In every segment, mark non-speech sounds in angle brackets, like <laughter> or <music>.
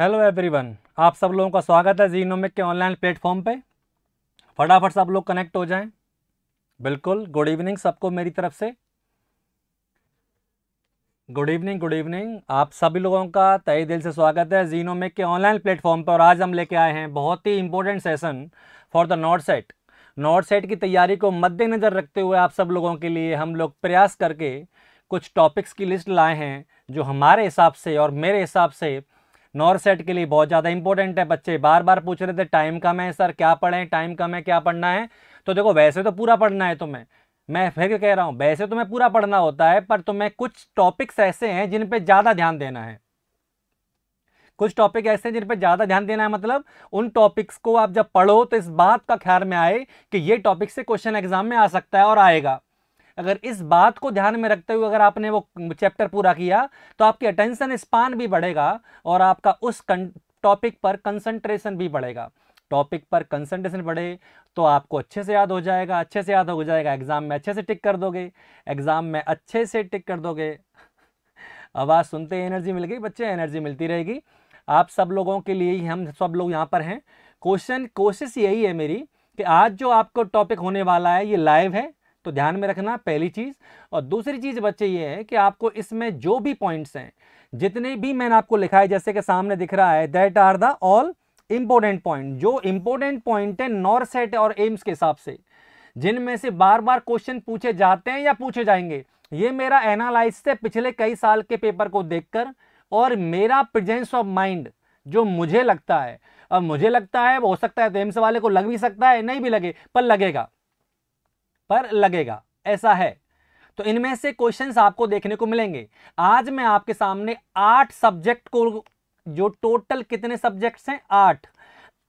hello everyone आप सब लोगों का स्वागत है जीनोमिक के ऑनलाइन प्लेटफॉर्म पे फटाफट सब लोग कनेक्ट हो जाएं बिल्कुल गुड इवनिंग सबको मेरी तरफ से गुड इवनिंग गुड इवनिंग आप सभी लोगों का तय दिल से स्वागत है जीनोमिक के ऑनलाइन प्लेटफॉर्म पर और आज हम लेके आए हैं बहुत ही important session for the NORCET NORCET की तैयारी को मद्देनज़र रखते हुए आप सब लोगों के लिए हम लोग प्रयास करके कुछ टॉपिक्स की लिस्ट लाए हैं जो हमारे हिसाब से और मेरे हिसाब से नॉर्थ सेट के लिए बहुत ज़्यादा इंपॉर्टेंट है बच्चे बार बार पूछ रहे थे टाइम कम है सर क्या पढ़ें टाइम कम है क्या पढ़ना है तो देखो वैसे तो पूरा पढ़ना है तुम्हें मैं फिर कह रहा हूँ वैसे तुम्हें पूरा पढ़ना होता है पर तुम्हें कुछ टॉपिक्स ऐसे हैं जिन पर ज़्यादा ध्यान देना है कुछ टॉपिक ऐसे हैं जिन पर ज़्यादा ध्यान देना है मतलब उन टॉपिक्स को आप जब पढ़ो तो इस बात का ख्याल में आए कि ये टॉपिक से क्वेश्चन एग्जाम में आ सकता है और आएगा अगर इस बात को ध्यान में रखते हुए अगर आपने वो चैप्टर पूरा किया तो आपकी अटेंशन स्पान भी बढ़ेगा और आपका उस टॉपिक पर कंसंट्रेशन भी बढ़ेगा टॉपिक पर कंसंट्रेशन बढ़े तो आपको अच्छे से याद हो जाएगा अच्छे से याद हो जाएगा एग्ज़ाम में अच्छे से टिक कर दोगे एग्ज़ाम में अच्छे से टिक कर दोगे आवाज़ सुनते ही एनर्जी मिल गई बच्चे एनर्जी मिलती रहेगी आप सब लोगों के लिए ही हम सब लोग यहाँ पर हैं क्वेश्चन कोशिश यही है मेरी कि आज जो आपको टॉपिक होने वाला है ये लाइव है तो ध्यान में रखना पहली चीज़ और दूसरी चीज़ बच्चे ये है कि आपको इसमें जो भी पॉइंट्स हैं जितने भी मैंने आपको लिखा है जैसे कि सामने दिख रहा है that are the all important point जो इंपॉर्टेंट पॉइंट है नॉर्सेट और एम्स के हिसाब से जिनमें से बार बार क्वेश्चन पूछे जाते हैं या पूछे जाएंगे ये मेरा एनालाइज से पिछले कई साल के पेपर को देखकर और मेरा प्रेजेंस ऑफ माइंड जो मुझे लगता है अब मुझे लगता है हो सकता है तो एम्स वाले को लग भी सकता है नहीं भी लगे पर लगेगा पर लगेगा ऐसा है तो इनमें से क्वेश्चंस आपको देखने को मिलेंगे आज मैं आपके सामने आठ सब्जेक्ट को जो टोटल कितने सब्जेक्ट्स हैं आठ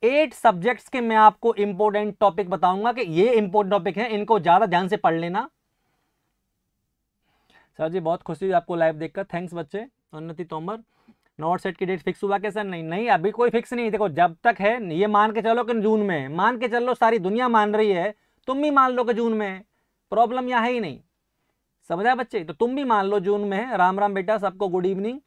एट सब्जेक्ट्स के मैं आपको इंपोर्टेंट टॉपिक बताऊंगा कि ये इंपोर्टेंट टॉपिक है इनको ज़्यादा ध्यान से पढ़ लेना सर जी बहुत खुशी हुई आपको लाइव देखकर थैंक्स बच्चे उन्नति तोमर नॉर्थ सेट की डेट फिक्स हुआ क्या सर नहीं नहीं अभी कोई फिक्स नहीं देखो जब तक है ये मान के चलो कि जून में है मान के चलो सारी दुनिया मान रही है तुम भी मान लो कि जून में है प्रॉब्लम यहाँ है ही नहीं समझा बच्चे तो तुम भी मान लो जून में है राम राम बेटा सबको गुड इवनिंग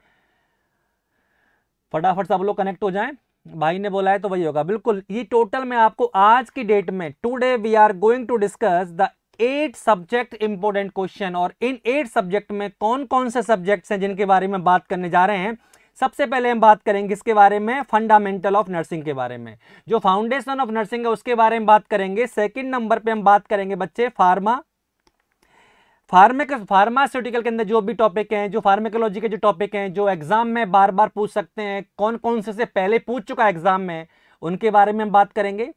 फटाफट सब लोग कनेक्ट हो जाएं भाई ने बोला है तो वही होगा बिल्कुल ये टोटल में आपको आज की डेट में today we are going to discuss the eight subject important question और इन एट सब्जेक्ट में कौन कौन से सब्जेक्ट्स हैं जिनके बारे में बात करने जा रहे हैं सबसे पहले हम बात करेंगे इसके बारे में फंडामेंटल ऑफ नर्सिंग के बारे में जो फाउंडेशन ऑफ नर्सिंग है उसके बारे में बात करेंगे सेकंड नंबर पे हम बात करेंगे बच्चे फार्मा फार्मेक फार्मास्यूटिकल के अंदर जो भी टॉपिक हैं जो फार्मेकोलॉजी के जो टॉपिक हैं जो एग्जाम में बार बार पूछ सकते हैं कौन कौन से से पहले पूछ चुका एग्जाम में उनके बारे में हम बात करेंगे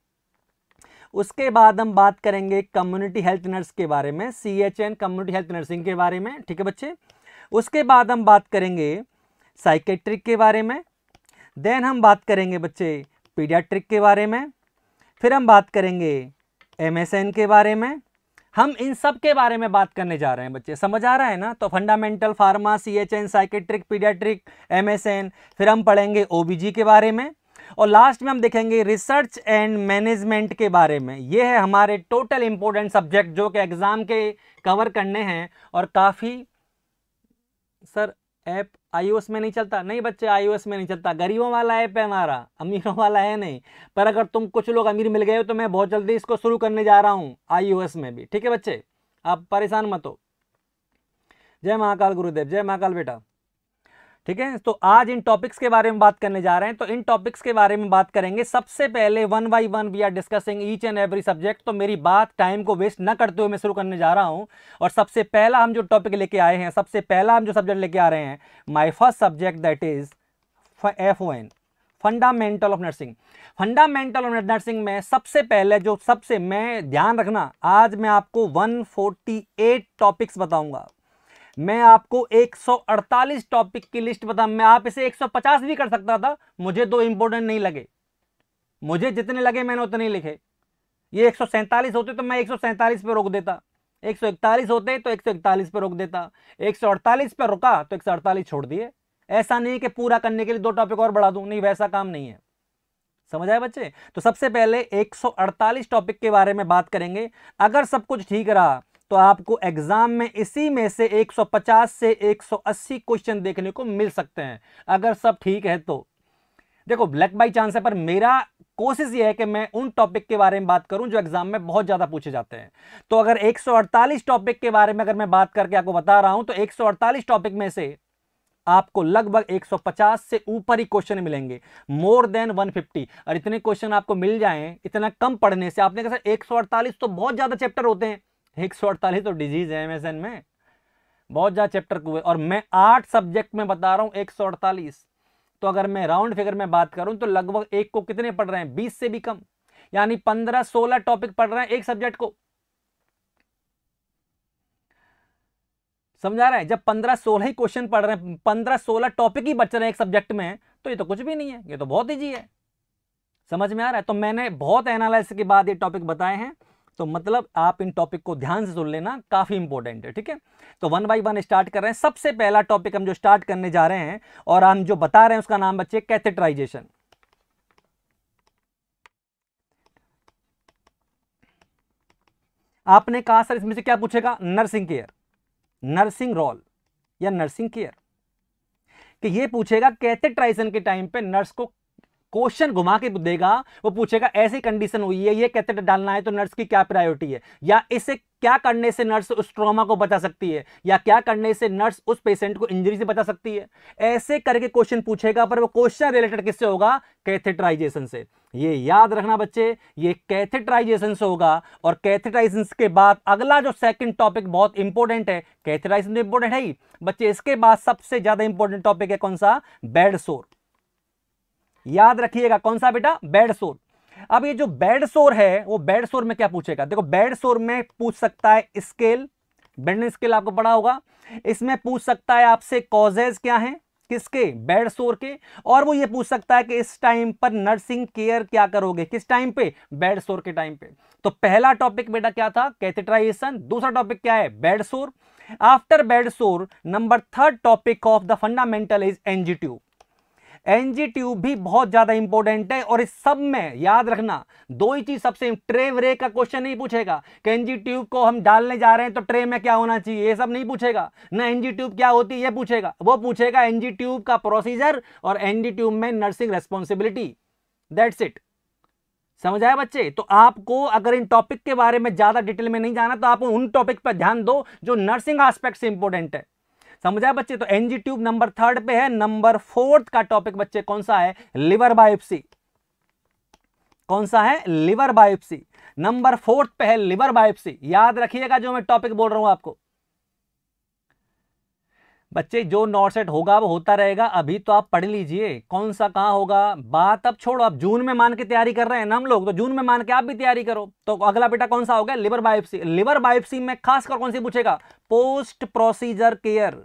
उसके बाद हम बात करेंगे कम्युनिटी हेल्थ नर्स के बारे में C H N community health nursing के बारे में ठीक है बच्चे उसके बाद हम बात करेंगे साइकेट्रिक के बारे में देन हम बात करेंगे बच्चे पीडियाट्रिक के बारे में फिर हम बात करेंगे एमएसएन के बारे में हम इन सब के बारे में बात करने जा रहे हैं बच्चे समझ आ रहा है ना तो fundamental pharma C H N psychiatric pediatric MSN फिर हम पढ़ेंगे ओबीजी के बारे में और लास्ट में हम देखेंगे रिसर्च एंड मैनेजमेंट के बारे में ये है हमारे टोटल इंपॉर्टेंट सब्जेक्ट जो कि एग्ज़ाम के कवर करने हैं और काफ़ी ऐप आईओएस में नहीं चलता नहीं बच्चे आईओएस में नहीं चलता गरीबों वाला ऐप है हमारा अमीरों वाला है नहीं पर अगर तुम कुछ लोग अमीर मिल गए हो तो मैं बहुत जल्दी इसको शुरू करने जा रहा हूँ आईओएस में भी ठीक है बच्चे आप परेशान मत हो जय महाकाल गुरुदेव जय महाकाल बेटा ठीक है तो आज इन टॉपिक्स के बारे में बात करने जा रहे हैं तो इन टॉपिक्स के बारे में बात करेंगे सबसे पहले one by one we are discussing each and every subject तो मेरी बात टाइम को वेस्ट ना करते हुए मैं शुरू करने जा रहा हूं और सबसे पहला हम जो टॉपिक लेके आए हैं सबसे पहला हम जो सब्जेक्ट लेके आ रहे हैं my first subject that is F O N fundamental of nursing fundamental of nursing में सबसे पहले जो सबसे मैं ध्यान रखना आज मैं आपको 148 टॉपिक्स बताऊंगा मैं आपको 148 टॉपिक की लिस्ट बता मैं आप इसे 150 भी कर सकता था मुझे दो इंपॉर्टेंट नहीं लगे मुझे जितने लगे मैंने उतने लिखे ये एक होते तो मैं एक पे रोक देता 141 होते तो 141 पे रोक देता 148 पे रुका तो 148 छोड़ दिए ऐसा नहीं कि पूरा करने के लिए दो टॉपिक और बढ़ा दूं नहीं वैसा काम नहीं है समझ आए बच्चे तो सबसे पहले 148 टॉपिक के बारे में बात करेंगे अगर सब कुछ ठीक रहा तो आपको एग्ज़ाम में इसी में से 150 से 180 क्वेश्चन देखने को मिल सकते हैं अगर सब ठीक है तो देखो ब्लैक बाई चांस है पर मेरा कोशिश यह है कि मैं उन टॉपिक के बारे में बात करूं जो एग्जाम में बहुत ज़्यादा पूछे जाते हैं तो अगर 148 टॉपिक के बारे में अगर मैं बात करके आपको बता रहा हूं तो 148 टॉपिक में से आपको लगभग 150 से ऊपर ही क्वेश्चन मिलेंगे मोर देन 150 और इतने क्वेश्चन आपको मिल जाएं इतना कम पढ़ने से आपने कहा सर 148 तो बहुत ज़्यादा चैप्टर होते हैं एक सौ अड़तालीस तो डिजीज है एमएसएन में बहुत ज़्यादा चैप्टर हुए और मैं आठ सब्जेक्ट में बता रहा हूँ एक सौ अड़तालीस तो अगर मैं राउंड फिगर में बात करूँ तो लगभग एक को कितने पढ़ रहे हैं बीस से भी कम यानी पंद्रह सोलह टॉपिक पढ़ रहे हैं एक सब्जेक्ट को समझा रहे हैं जब पंद्रह सोलह ही क्वेश्चन पढ़ रहे हैं पंद्रह सोलह टॉपिक ही बच रहे हैं एक सब्जेक्ट में तो ये तो कुछ भी नहीं है ये तो बहुत ईजी है समझ में आ रहा है तो मैंने बहुत एनालिस के बाद ये टॉपिक बताए हैं तो मतलब आप इन टॉपिक को ध्यान से सुन लेना काफ़ी इंपॉर्टेंट है ठीक है तो वन बाई वन स्टार्ट कर रहे हैं सबसे पहला टॉपिक हम जो स्टार्ट करने जा रहे हैं और हम जो बता रहे हैं उसका नाम बच्चे कैथेटराइजेशन आपने कहा सर इसमें से क्या पूछेगा नर्सिंग केयर नर्सिंग रोल या नर्सिंग केयर कि ये पूछेगा कैथेटराइजेशन के टाइम पे नर्स को क्वेश्चन घुमा के देगा वो पूछेगा ऐसी कंडीशन हुई है ये कैथेटर डालना है तो नर्स की क्या प्रायोरिटी है या इसे क्या करने से नर्स उस ट्रॉमा को बचा सकती है या क्या करने से नर्स उस पेशेंट को इंजरी से बचा सकती है ऐसे करके क्वेश्चन पूछेगा पर वो क्वेश्चन रिलेटेड किससे होगा कैथेटराइजेशन से ये याद रखना बच्चे ये कैथेटराइजेशन से होगा और कैथेटराइजेशन के बाद अगला जो सेकंड टॉपिक बहुत इंपॉर्टेंट है कैथेटराइजेशन इंपॉर्टेंट तो है ही बच्चे इसके बाद सबसे ज़्यादा इंपॉर्टेंट टॉपिक है कौन सा बेड सोर याद रखिएगा कौन सा बेटा बेड शोर अब ये जो बेड शोर है वो बेड शोर में क्या पूछेगा देखो बेड शोर में पूछ सकता है स्केल बेंड स्केल आपको पढ़ा होगा इसमें पूछ सकता है आपसे कॉजेज क्या है किसके बेड शोर के और वो ये पूछ सकता है कि इस टाइम पर नर्सिंग केयर क्या करोगे किस टाइम पे बेड शोर के टाइम पे तो पहला टॉपिक बेटा क्या था कैथेटराइजेशन दूसरा टॉपिक क्या है bed sore after bed sore number third topic of the fundamental is NG tube NG tube भी बहुत ज़्यादा इंपॉर्टेंट है और इस सब में याद रखना दो ही चीज़ सबसे ट्रे व्रे का क्वेश्चन नहीं पूछेगा कि एनजी ट्यूब को हम डालने जा रहे हैं तो ट्रे में क्या होना चाहिए ये सब नहीं पूछेगा ना एनजी ट्यूब क्या होती है ये पूछेगा वो पूछेगा एनजी ट्यूब का प्रोसीजर और एनजी ट्यूब में नर्सिंग रेस्पॉन्सिबिलिटी दैट्स इट समझ आए बच्चे तो आपको अगर इन टॉपिक के बारे में ज़्यादा डिटेल में नहीं जाना तो आप उन टॉपिक पर ध्यान दो जो नर्सिंग आस्पेक्ट से इंपॉर्टेंट है समझा बच्चे तो एनजी ट्यूब नंबर थर्ड पे है नंबर फोर्थ का टॉपिक बच्चे कौन सा है लिवर बायोप्सी कौन सा है लिवर बायोप्सी नंबर फोर्थ पे है लिवर बायोप्सी याद रखिएगा जो मैं टॉपिक बोल रहा हूं आपको बच्चे जो नॉर्सेट होगा वो होता रहेगा अभी तो आप पढ़ लीजिए कौन सा कहाँ होगा बात अब छोड़ो आप जून में मान के तैयारी कर रहे हैं ना हम लोग तो जून में मान के आप भी तैयारी करो तो अगला बेटा कौन सा हो गया लिवर बायोप्सी लिवर बायोप्सी में खासकर कौन सी पूछेगा पोस्ट प्रोसीजर केयर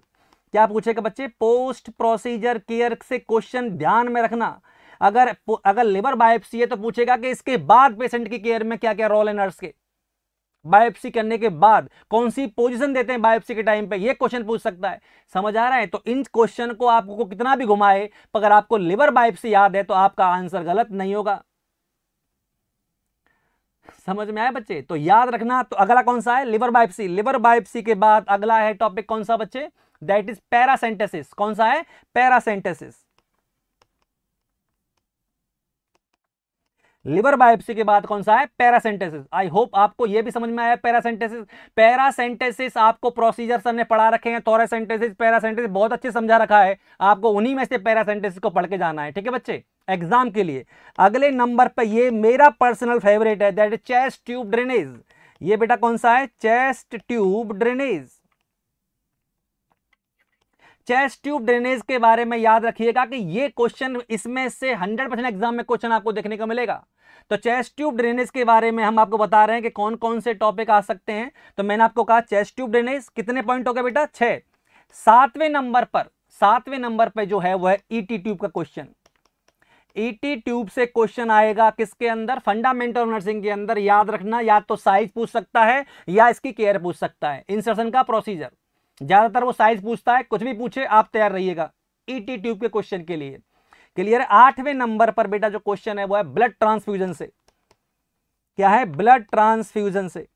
क्या पूछेगा बच्चे पोस्ट प्रोसीजर केयर से क्वेश्चन ध्यान में रखना अगर अगर लिवर बायोप्सी है तो पूछेगा कि इसके बाद पेशेंट की केयर में क्या क्या रोल है नर्स के बायोप्सी करने के बाद कौन सी पोजीशन देते हैं बायोप्सी के टाइम पे ये क्वेश्चन पूछ सकता है समझ आ रहा है तो इन क्वेश्चन को आपको कितना भी घुमाए अगर आपको लिवर बायोप्सी याद है तो आपका आंसर गलत नहीं होगा समझ में आए बच्चे तो याद रखना तो अगला कौन सा है लिवर बायोप्सी लिवर बायोप्सी के बाद अगला है टॉपिक कौन सा बच्चे दैट इज पैरासेंटेसिस कौन सा है पैरासेंटेसिस लिवर बायोप्सी के बाद कौन सा है पैरासेंटेसिस आई होप आपको यह भी समझ में आया पैरासेंटेसिस पैरासेंटेसिस आपको प्रोसीजर सर ने पढ़ा रखे हैं थोरासेंटेसिस पैरासेंटेसिस बहुत अच्छे समझा रखा है आपको उन्हीं में से पैरासेंटेसिस को पढ़ के जाना है ठीक है बच्चे एग्जाम के लिए अगले नंबर पर यह मेरा पर्सनल फेवरेट है that is chest tube drainage ये बेटा कौन सा है chest tube drainage chest tube drainage के बारे में याद रखिएगा कि ये क्वेश्चन इसमें से 100 परसेंट एग्जाम में क्वेश्चन आपको देखने को मिलेगा तो चेस्ट ट्यूब ड्रेनेज के बारे में हम आपको बता रहे हैं कि कौन कौन से टॉपिक आ सकते हैं तो मैंने आपको कहा चेस्ट ट्यूब ड्रेनेज कितने पॉइंट हो गया बेटा छह सातवें नंबर पर सातवें नंबर पर जो है वह है ईटी e ट्यूब का क्वेश्चन ईटी e ट्यूब से क्वेश्चन आएगा किसके अंदर फंडामेंटल नर्सिंग के अंदर याद रखना या तो साइज पूछ सकता है या इसकी केयर पूछ सकता है इंसर्शन का प्रोसीजर ज़्यादातर वो साइज पूछता है कुछ भी पूछे आप तैयार रहिएगा ईटी e ट्यूब के क्वेश्चन के लिए क्लियर है आठवें नंबर पर बेटा जो क्वेश्चन है वो है ब्लड ट्रांसफ्यूजन से क्या है ब्लड ट्रांसफ्यूजन से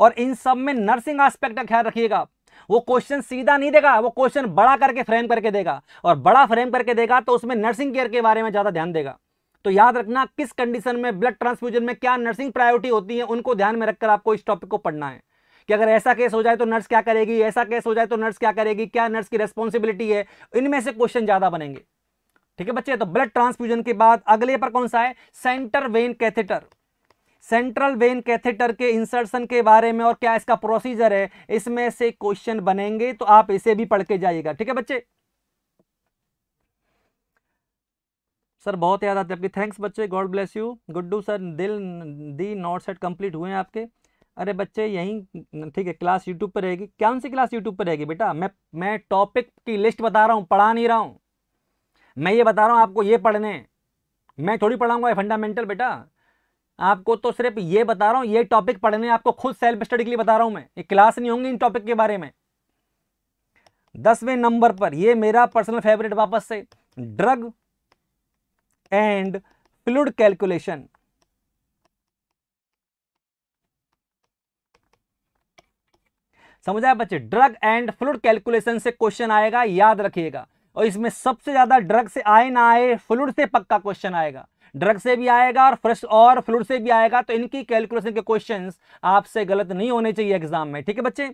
और इन सब में नर्सिंग एस्पेक्ट का ख्याल रखिएगा आप वो क्वेश्चन सीधा नहीं देगा वो क्वेश्चन बड़ा करके फ्रेम करके देगा और बड़ा फ्रेम करके देगा तो उसमें नर्सिंग केयर के बारे में ज़्यादा ध्यान देगा तो याद रखना किस कंडीशन में ब्लड ट्रांसफ्यूजन में क्या नर्सिंग प्रायोरिटी होती है उनको ध्यान में रखकर आपको इस टॉपिक को पढ़ना है कि अगर ऐसा केस हो जाए तो नर्स क्या करेगी ऐसा केस हो जाए तो नर्स क्या करेगी क्या नर्स की रेस्पॉन्सिबिलिटी है इनमें से क्वेश्चन ज़्यादा बनेंगे ठीक है बच्चे तो ब्लड ट्रांसफ्यूजन के बाद अगले पर कौन सा है center vein catheter central vein catheter के इंसर्शन के बारे में और क्या इसका प्रोसीजर है इसमें से क्वेश्चन बनेंगे तो आप इसे भी पढ़ के जाइएगा ठीक है बच्चे सर बहुत याद आते आपकी थैंक्स बच्चे God bless you Guddu sir दिल दी नॉट सेट कंप्लीट हुए हैं आपके अरे बच्चे यहीं ठीक है क्लास यूट्यूब पर रहेगी कौन सी क्लास यूट्यूब पर रहेगी बेटा मैं मैं टॉपिक की लिस्ट बता रहा हूँ पढ़ा नहीं रहा हूँ मैं ये बता रहा हूँ आपको ये पढ़ने मैं थोड़ी पढ़ाऊँगा फंडामेंटल बेटा आपको तो सिर्फ ये बता रहा हूँ ये टॉपिक पढ़ने आपको खुद सेल्फ स्टडी के लिए बता रहा हूँ मैं ये क्लास नहीं होंगी इन टॉपिक के बारे में दसवें नंबर पर ये मेरा पर्सनल फेवरेट वापस से ड्रग एंड फ्लूड कैलकुलेशन समझ आए बच्चे ड्रग एंड फ्लूड कैलकुलेशन से क्वेश्चन आएगा याद रखिएगा और इसमें सबसे ज्यादा ड्रग से आए ना आए फ्लूड से पक्का क्वेश्चन आएगा ड्रग से भी आएगा और फ्रेश और फ्लूड से भी आएगा तो इनकी कैलकुलेशन के क्वेश्चन आपसे गलत नहीं होने चाहिए एग्जाम में ठीक है बच्चे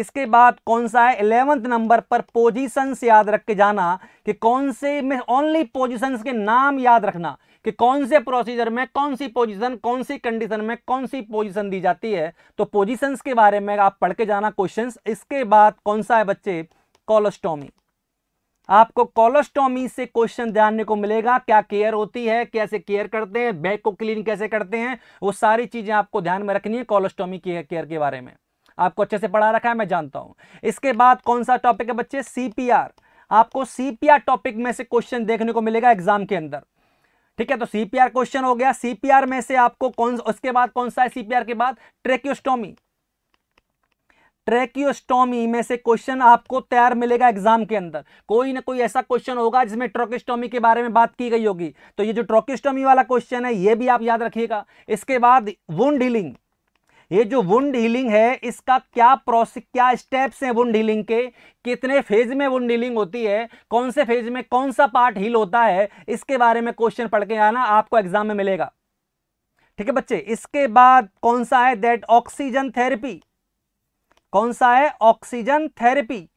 इसके बाद कौन सा है इलेवंथ नंबर पर पोजिशन याद रख के जाना कि कौन से में ओनली पोजिशन के नाम याद रखना कि कौन से प्रोसीजर में कौन सी पोजीशन कौन सी कंडीशन में कौन सी पोजीशन दी जाती है तो पोजीशंस के बारे में आप पढ़ के जाना क्वेश्चंस इसके बाद कौन सा है बच्चे कोलोस्टोमी आपको कोलोस्टोमी से क्वेश्चन जानने को मिलेगा क्या केयर होती है कैसे केयर करते हैं बैक को क्लीन कैसे करते हैं वो सारी चीज़ें आपको ध्यान में रखनी है कॉलोस्टोमी केयर के बारे में आपको अच्छे से पढ़ा रखा है मैं जानता हूं इसके बाद कौन सा टॉपिक है बच्चे सीपीआर आपको सीपीआर टॉपिक में से क्वेश्चन देखने को मिलेगा एग्जाम के अंदर ठीक है तो सीपीआर क्वेश्चन हो गया सीपीआर में से आपको कौन उसके बाद कौन सा है सीपीआर के बाद ट्रेक्योस्टोमी ट्रेक्योस्टोमी में से क्वेश्चन आपको तैयार मिलेगा एग्जाम के अंदर कोई ना कोई ऐसा क्वेश्चन होगा जिसमें ट्रोकिस्टोमी के बारे में बात की गई होगी तो ये जो ट्रोकिस्टोमी वाला क्वेश्चन है ये भी आप याद रखिएगा इसके बाद वुंड डीलिंग ये जो वुंड हीलिंग है इसका क्या प्रोसेस क्या स्टेप्स हैं वुंड हीलिंग के कितने फेज में वुंड हीलिंग होती है कौन से फेज में कौन सा पार्ट हील होता है इसके बारे में क्वेश्चन पढ़ के आना आपको एग्जाम में मिलेगा ठीक है बच्चे इसके बाद कौन सा है दैट ऑक्सीजन थेरेपी कौन सा है ऑक्सीजन थेरेपी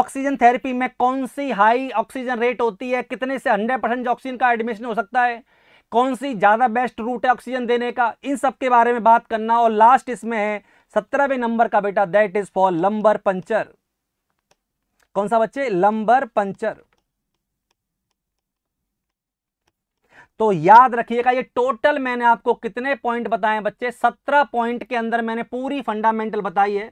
ऑक्सीजन थेरेपी में कौन सी हाई ऑक्सीजन रेट होती है कितने से हंड्रेड परसेंट ऑक्सीजन का एडमिशन हो सकता है कौन सी ज़्यादा बेस्ट रूट है ऑक्सीजन देने का इन सब के बारे में बात करना और लास्ट इसमें है सत्रहवें नंबर का बेटा that is for lumbar puncture कौन सा बच्चे लंबर पंचर तो याद रखिएगा ये टोटल मैंने आपको कितने पॉइंट बताए बच्चे सत्रह पॉइंट के अंदर मैंने पूरी फंडामेंटल बताई है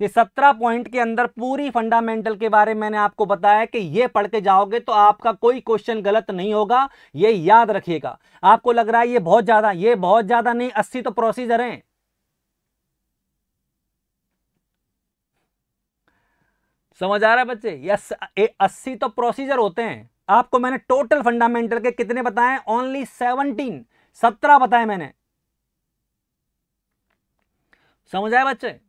ये सत्रह पॉइंट के अंदर पूरी फंडामेंटल के बारे में मैंने आपको बताया कि ये पढ़ते जाओगे तो आपका कोई क्वेश्चन गलत नहीं होगा ये याद रखिएगा आपको लग रहा है ये बहुत ज़्यादा ये बहुत ज़्यादा नहीं अस्सी तो प्रोसीजर है समझ आ रहा है बच्चे यस अस्सी तो प्रोसीजर होते हैं आपको मैंने टोटल फंडामेंटल के कितने बताए ओनली सेवनटीन सत्रह बताए मैंने समझ आए बच्चे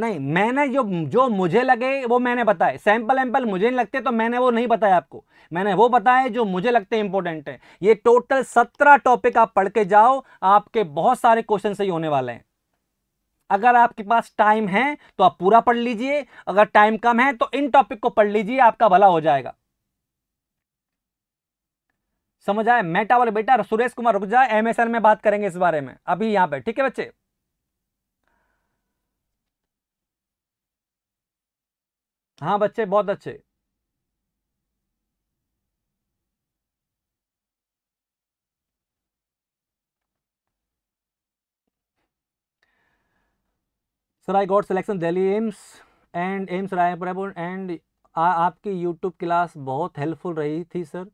नहीं मैंने जो जो मुझे लगे वो मैंने बताए सैंपल एम्पल मुझे नहीं लगते तो मैंने वो नहीं बताया आपको मैंने वो बताया जो मुझे लगते हैं इंपॉर्टेंट है ये टोटल सत्रह टॉपिक आप पढ़ के जाओ आपके बहुत सारे क्वेश्चन सही होने वाले हैं अगर आपके पास टाइम है तो आप पूरा पढ़ लीजिए अगर टाइम कम है तो इन टॉपिक को पढ़ लीजिए आपका भला हो जाएगा समझ आए मेटा वाले बेटा सुरेश कुमार रुक जाए एमएसएन में बात करेंगे इस बारे में अभी यहां पर ठीक है बच्चे हाँ बच्चे बहुत अच्छे sir I got selection Delhi AIIMS and AIIMS Raipur and आपकी यूट्यूब क्लास बहुत हेल्पफुल रही थी सर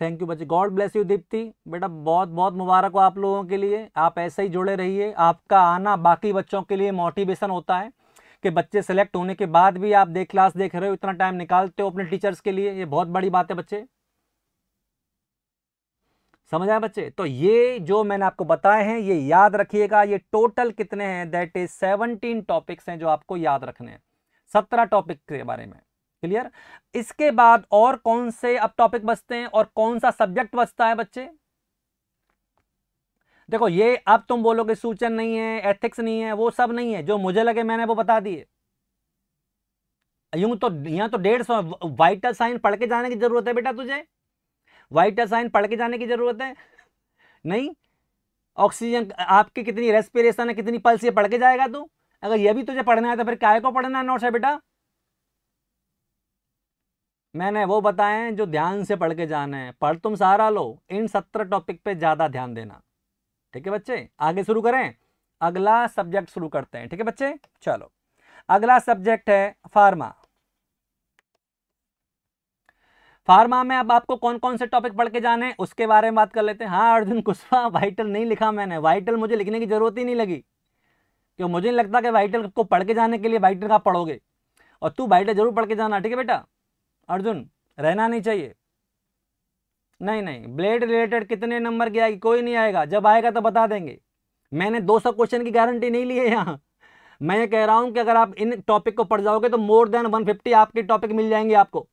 थैंक यू बच्चे गॉड ब्लेस यू दीप्ति बेटा बहुत बहुत मुबारक हो आप लोगों के लिए आप ऐसे ही जुड़े रहिए आपका आना बाकी बच्चों के लिए मोटिवेशन होता है के बच्चे सेलेक्ट होने के बाद भी आप देख क्लास देख रहे हो इतना टाइम निकालते हो अपने टीचर्स के लिए ये बहुत बड़ी बात है बच्चे समझ आए बच्चे तो ये जो मैंने आपको बताए हैं ये याद रखिएगा ये टोटल कितने हैं दैट इज सेवनटीन टॉपिक्स हैं जो आपको याद रखने हैं सत्रह टॉपिक के बारे में क्लियर इसके बाद और कौन से अब टॉपिक बचते हैं और कौन सा सब्जेक्ट बचता है बच्चे देखो ये अब तुम बोलोगे सूचन नहीं है एथिक्स नहीं है वो सब नहीं है जो मुझे लगे मैंने वो बता दिए यूं तो यहां तो डेढ़ सौ वाइटल साइन पढ़ के जाने की जरूरत है बेटा तुझे वाइटल साइन पढ़ के जाने की जरूरत है नहीं ऑक्सीजन आपकी कितनी रेस्पिरेशन है कितनी पल्स ये पढ़ के जाएगा तू अगर ये भी तुझे पढ़ना है तो फिर काय को पढ़ना है नोट्स है बेटा मैंने वो बताए जो ध्यान से पढ़ के जाना है पढ़ तुम सारा लो इन सत्रह टॉपिक पे ज़्यादा ध्यान देना ठीक है बच्चे आगे शुरू करें अगला सब्जेक्ट शुरू करते हैं ठीक है बच्चे चलो अगला सब्जेक्ट है फार्मा फार्मा में अब आपको कौन कौन से टॉपिक पढ़ के जाने हैं उसके बारे में बात कर लेते हैं हाँ अर्जुन कुशवा वाइटल नहीं लिखा मैंने वाइटल मुझे लिखने की जरूरत ही नहीं लगी क्यों मुझे नहीं लगता कि वाइटल को पढ़ के जाने के लिए वाइटल का पढ़ोगे और तू वाइटल जरूर पढ़ के जाना ठीक है बेटा अर्जुन रहना नहीं चाहिए नहीं नहीं ब्लेड रिलेटेड कितने नंबर की आएगी कोई नहीं आएगा जब आएगा तो बता देंगे मैंने 200 क्वेश्चन की गारंटी नहीं ली है यहाँ मैं ये कह रहा हूँ कि अगर आप इन टॉपिक को पढ़ जाओगे तो मोर देन 150 आपके टॉपिक मिल जाएंगे आपको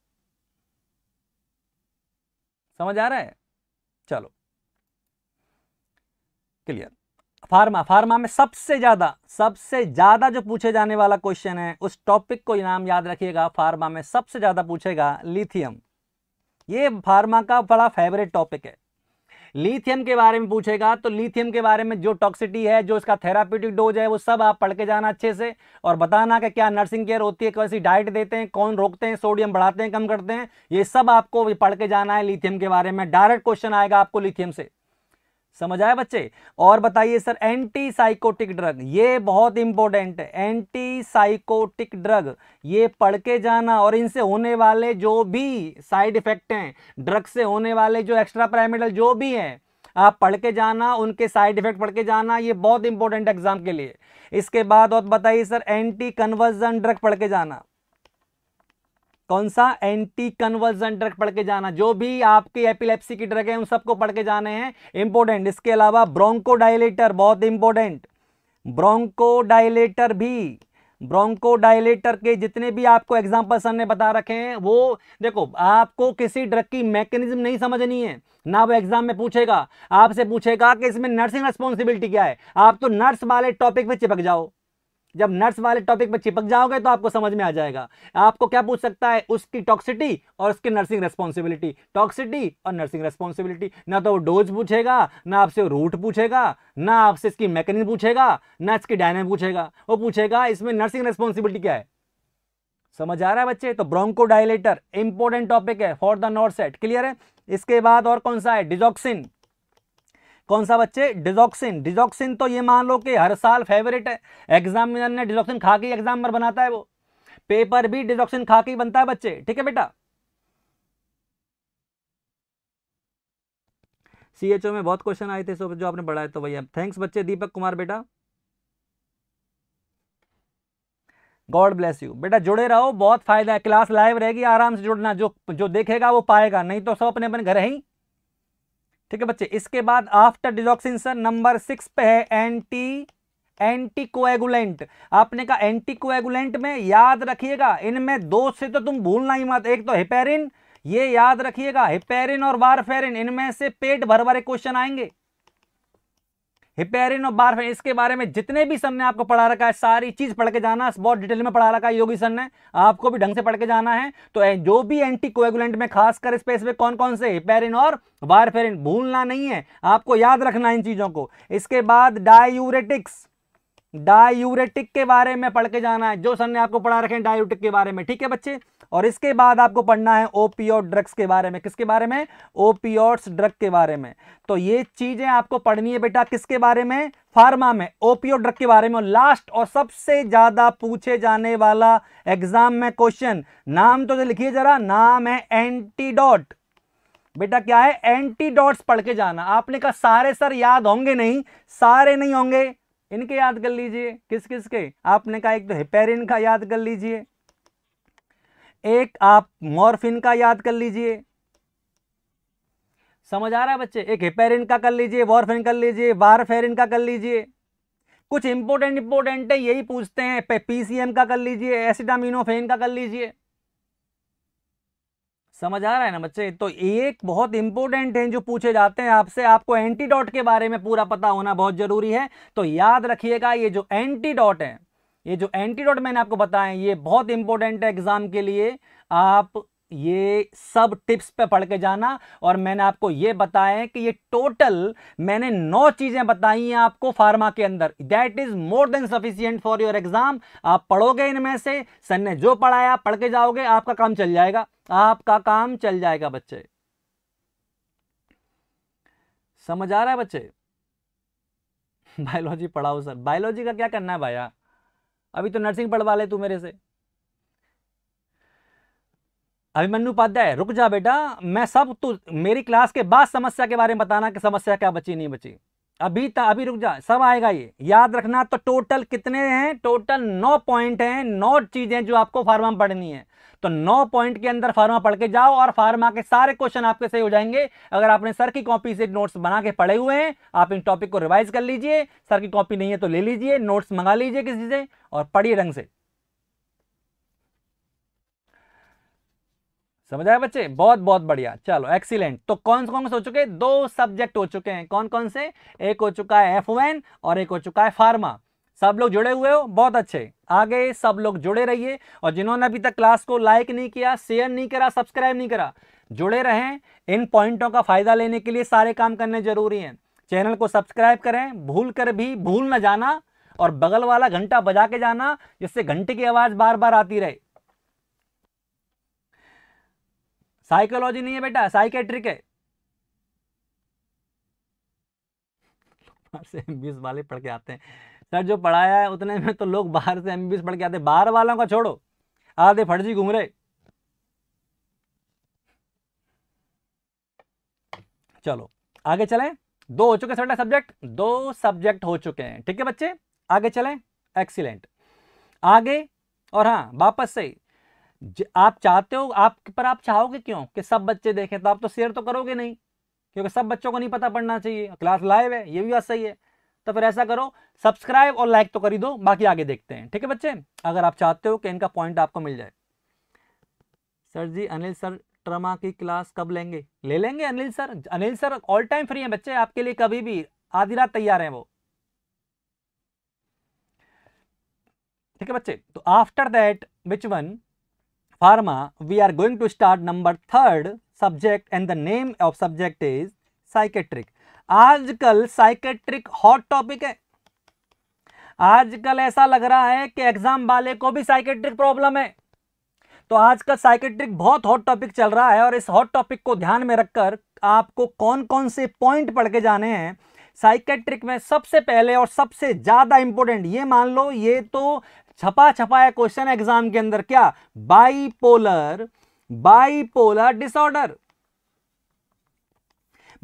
समझ आ रहा है चलो क्लियर फार्मा फार्मा में सबसे ज्यादा सबसे ज्यादा जो पूछे जाने वाला क्वेश्चन है उस टॉपिक को नाम याद रखिएगा फार्मा में सबसे ज्यादा पूछेगा लिथियम ये फार्मा का बड़ा फेवरेट टॉपिक है लिथियम के बारे में पूछेगा तो लिथियम के बारे में जो टॉक्सिटी है जो इसका थेरापेटिक डोज है वो सब आप पढ़ के जाना अच्छे से और बताना कि क्या नर्सिंग केयर होती है कैसी डाइट देते हैं कौन रोकते हैं सोडियम बढ़ाते हैं कम करते हैं ये सब आपको पढ़ के जाना है लिथियम के बारे में डायरेक्ट क्वेश्चन आएगा आपको लिथियम से समझ आया बच्चे और बताइए सर एंटी साइकोटिक ड्रग ये बहुत इंपॉर्टेंट है एंटी साइकोटिक ड्रग ये पढ़ के जाना और इनसे होने वाले जो भी साइड इफेक्ट हैं ड्रग से होने वाले जो एक्स्ट्रा पैरामीटर जो भी हैं आप पढ़ के जाना उनके साइड इफेक्ट पढ़ के जाना ये बहुत इंपॉर्टेंट एग्जाम के लिए इसके बाद और बताइए सर एंटी कन्वर्जन ड्रग पढ़ के जाना कौन सा एंटी कन्वर्जन ड्रग पढ़ के जाना जो भी आपके एपिलेप्सी की ड्रग है उन सबको पढ़ के जाने हैं इंपॉर्टेंट इसके अलावा ब्रोंकोडाइलेटर बहुत इंपॉर्टेंट ब्रोंकोडाइलेटर भी ब्रोंकोडाइलेटर के जितने भी आपको एग्जाम्पल सर ने बता रखे हैं वो देखो आपको किसी ड्रग की मैकेनिज्म नहीं समझनी है ना वो एग्जाम में पूछेगा आपसे पूछेगा कि इसमें नर्सिंग रिस्पॉन्सिबिलिटी क्या है आप तो नर्स वाले टॉपिक पे चिपक जाओ जब नर्स वाले टॉपिक पर चिपक जाओगे तो आपको समझ में आ जाएगा आपको क्या पूछ सकता है उसकी टॉक्सिटी और उसकी नर्सिंग रेस्पॉन्सिबिलिटी टॉक्सिटी और नर्सिंग रेस्पॉन्सिबिलिटी ना तो वो डोज पूछेगा ना आपसे रूट पूछेगा ना आपसे इसकी मैकेनिज्म पूछेगा ना इसकी डायनेम पूछेगा वो पूछेगा इसमें नर्सिंग रेस्पॉन्सिबिलिटी क्या है समझ आ रहा है बच्चे तो ब्रोंको डायलेटर इंपॉर्टेंट टॉपिक है for the NORCET clear है इसके बाद और कौन सा है डिजॉक्सिन कौन सा बच्चे डिजॉक्सिन डिजॉक्सिन तो ये मान लो कि हर साल फेवरेट है एग्जामिनर ने डिजॉक्सिन खा के एग्जाम पर बनाता है वो पेपर भी डिजॉक्सिन खा के बनता है बच्चे ठीक है बेटा सीएचओ में बहुत क्वेश्चन आए थे जो आपने पढ़ा तो है तो भैया थैंक्स बच्चे दीपक कुमार बेटा गॉड ब्लेस यू बेटा जुड़े रहो बहुत फायदा है क्लास लाइव रहेगी आराम से जुड़ना जो जो देखेगा वो पाएगा नहीं तो सब अपने अपने घर ही ठीक है बच्चे इसके बाद after digoxin sir number six पे है एंटी एंटीकोएगुलेंट आपने कहा एंटीकोएगुलेंट में याद रखिएगा इनमें दो से तो तुम भूलना ही मत एक तो हिपेरिन ये याद रखिएगा हिपेरिन और वारफेरिन इनमें से पेट भर भरे क्वेश्चन आएंगे हिपेरिन और बार्फेन इसके बारे में जितने भी सर ने आपको पढ़ा रखा है सारी चीज़ पढ़ के जाना बहुत डिटेल में पढ़ा रखा है योगी सर ने आपको भी ढंग से पढ़ के जाना है तो जो भी एंटी कोएगुलेंट में खासकर स्पेस में कौन कौन से हिपेरिन और बारफेरिन भूलना नहीं है आपको याद रखना इन चीज़ों को इसके बाद डायूरेटिक्स डायूरेटिक के बारे में पढ़ के जाना है जो सर ने आपको पढ़ा रखे हैं डायूरेटिक के बारे में ठीक है बच्चे और इसके बाद आपको पढ़ना है ओपीओड ड्रग्स के बारे में किसके बारे में ओपीओड्स ड्रग के बारे में तो ये चीजें आपको पढ़नी है बेटा किसके बारे में फार्मा में ओपीओ ड्रग के बारे में और लास्ट और सबसे ज्यादा पूछे जाने वाला एग्जाम में क्वेश्चन नाम तो लिखिए जरा नाम है एंटीडॉट बेटा क्या है एंटीडॉट्स पढ़ के जाना आपने कहा सारे सर याद होंगे नहीं सारे नहीं होंगे इनके याद कर लीजिए किस किस के आपने कहा एक तो हिपेरिन का याद कर लीजिए एक आप मॉर्फिन का याद कर लीजिए समझ आ रहा है बच्चे एक हिपेरिन का कर लीजिए वॉरफेन कर लीजिए बारफेरिन का कर लीजिए कुछ इंपोर्टेंट इंपोर्टेंट है यही पूछते हैं पीसीएम का कर लीजिए एसिडामिनोफेन का कर लीजिए समझ आ रहा है ना बच्चे तो एक बहुत इंपॉर्टेंट है जो पूछे जाते हैं आपसे आपको एंटीडॉट के बारे में पूरा पता होना बहुत जरूरी है तो याद रखिएगा ये जो एंटीडॉट है ये जो एंटीडोट मैंने आपको बताया ये बहुत इंपॉर्टेंट है एग्जाम के लिए आप ये सब टिप्स पे पढ़ के जाना और मैंने आपको ये बताया है कि ये टोटल मैंने नौ चीज़ें बताई हैं आपको फार्मा के अंदर that is more than sufficient for your exam आप पढ़ोगे इनमें से सर ने जो पढ़ाया पढ़ के जाओगे आपका काम चल जाएगा आपका काम चल जाएगा बच्चे समझ आ रहा है बच्चे बायोलॉजी <laughs> पढ़ाओ सर बायोलॉजी का क्या करना है भाई अभी तो नर्सिंग पढ़वा ले तू मेरे से अभिमन्यु उपाध्याय रुक जा बेटा मैं सब तू मेरी क्लास के बाद समस्या के बारे में बताना कि समस्या क्या बची नहीं बची अभी तो अभी रुक जा सब आएगा ये याद रखना तो टोटल कितने हैं टोटल नौ पॉइंट हैं नौ चीजें जो आपको फार्मा पढ़नी है तो नौ पॉइंट के अंदर फार्मा पढ़ के जाओ और फार्मा के सारे क्वेश्चन आपके सही हो जाएंगे अगर आपने सर की कॉपी से नोट्स बना के पढ़े हुए हैं आप इन टॉपिक को रिवाइज कर लीजिए सर की कॉपी नहीं है तो ले लीजिए नोट्स मंगा लीजिए किसी से और पढ़िए ढंग से समझ आए बच्चे बहुत बहुत बढ़िया चलो एक्सीलेंट तो कौन कौन से हो चुके दो सब्जेक्ट हो चुके हैं कौन कौन से एक हो चुका है एफ और एक हो चुका है फार्मा सब लोग जुड़े हुए हो बहुत अच्छे आगे सब लोग जुड़े रहिए और जिन्होंने अभी तक क्लास को लाइक नहीं किया शेयर नहीं करा सब्सक्राइब नहीं करा जुड़े रहें इन पॉइंटों का फ़ायदा लेने के लिए सारे काम करने ज़रूरी हैं चैनल को सब्सक्राइब करें भूल कर भी भूल न जाना और बगल वाला घंटा बजा के जाना जिससे घंटे की आवाज़ बार बार आती रहे साइकोलॉजी नहीं है बेटा साइकेट्रिक है बीस <laughs> वाले पढ़ के आते हैं सर जो पढ़ाया है उतने में तो लोग बाहर से एम पढ़ के आते बाहर वालों का छोड़ो आधे फर्जी घूम रहे चलो आगे चलें दो हो चुके बेटा सब्जेक्ट दो सब्जेक्ट हो चुके हैं ठीक है बच्चे आगे चलें एक्सीलेंट आगे और हाँ वापस से आप चाहते हो आप पर आप चाहोगे क्यों कि सब बच्चे देखें तो आप तो शेयर तो करोगे नहीं क्योंकि सब बच्चों को नहीं पता पढ़ना चाहिए क्लास लाइव है ये भी बात सही है तो फिर ऐसा करो सब्सक्राइब और लाइक तो कर ही दो बाकी आगे देखते हैं ठीक है बच्चे अगर आप चाहते हो कि इनका पॉइंट आपको मिल जाए sir ji Anil sir trauma की क्लास कब लेंगे ले लेंगे Anil sir Anil sir all time free है बच्चे आपके लिए कभी भी आधी रात तैयार है वो ठीक है बच्चे तो after that which one pharma we are going to start number third subject and the name of subject is psychiatric आजकल साइकेट्रिक हॉट टॉपिक है आजकल ऐसा लग रहा है कि एग्जाम वाले को भी साइकेट्रिक प्रॉब्लम है तो आजकल साइकेट्रिक बहुत हॉट टॉपिक चल रहा है और इस हॉट टॉपिक को ध्यान में रखकर आपको कौन कौन से पॉइंट पढ़ के जाने हैं साइकेट्रिक में सबसे पहले और सबसे ज़्यादा इंपॉर्टेंट ये मान लो ये तो छपा छपा है क्वेश्चन एग्जाम के अंदर क्या bipolar bipolar disorder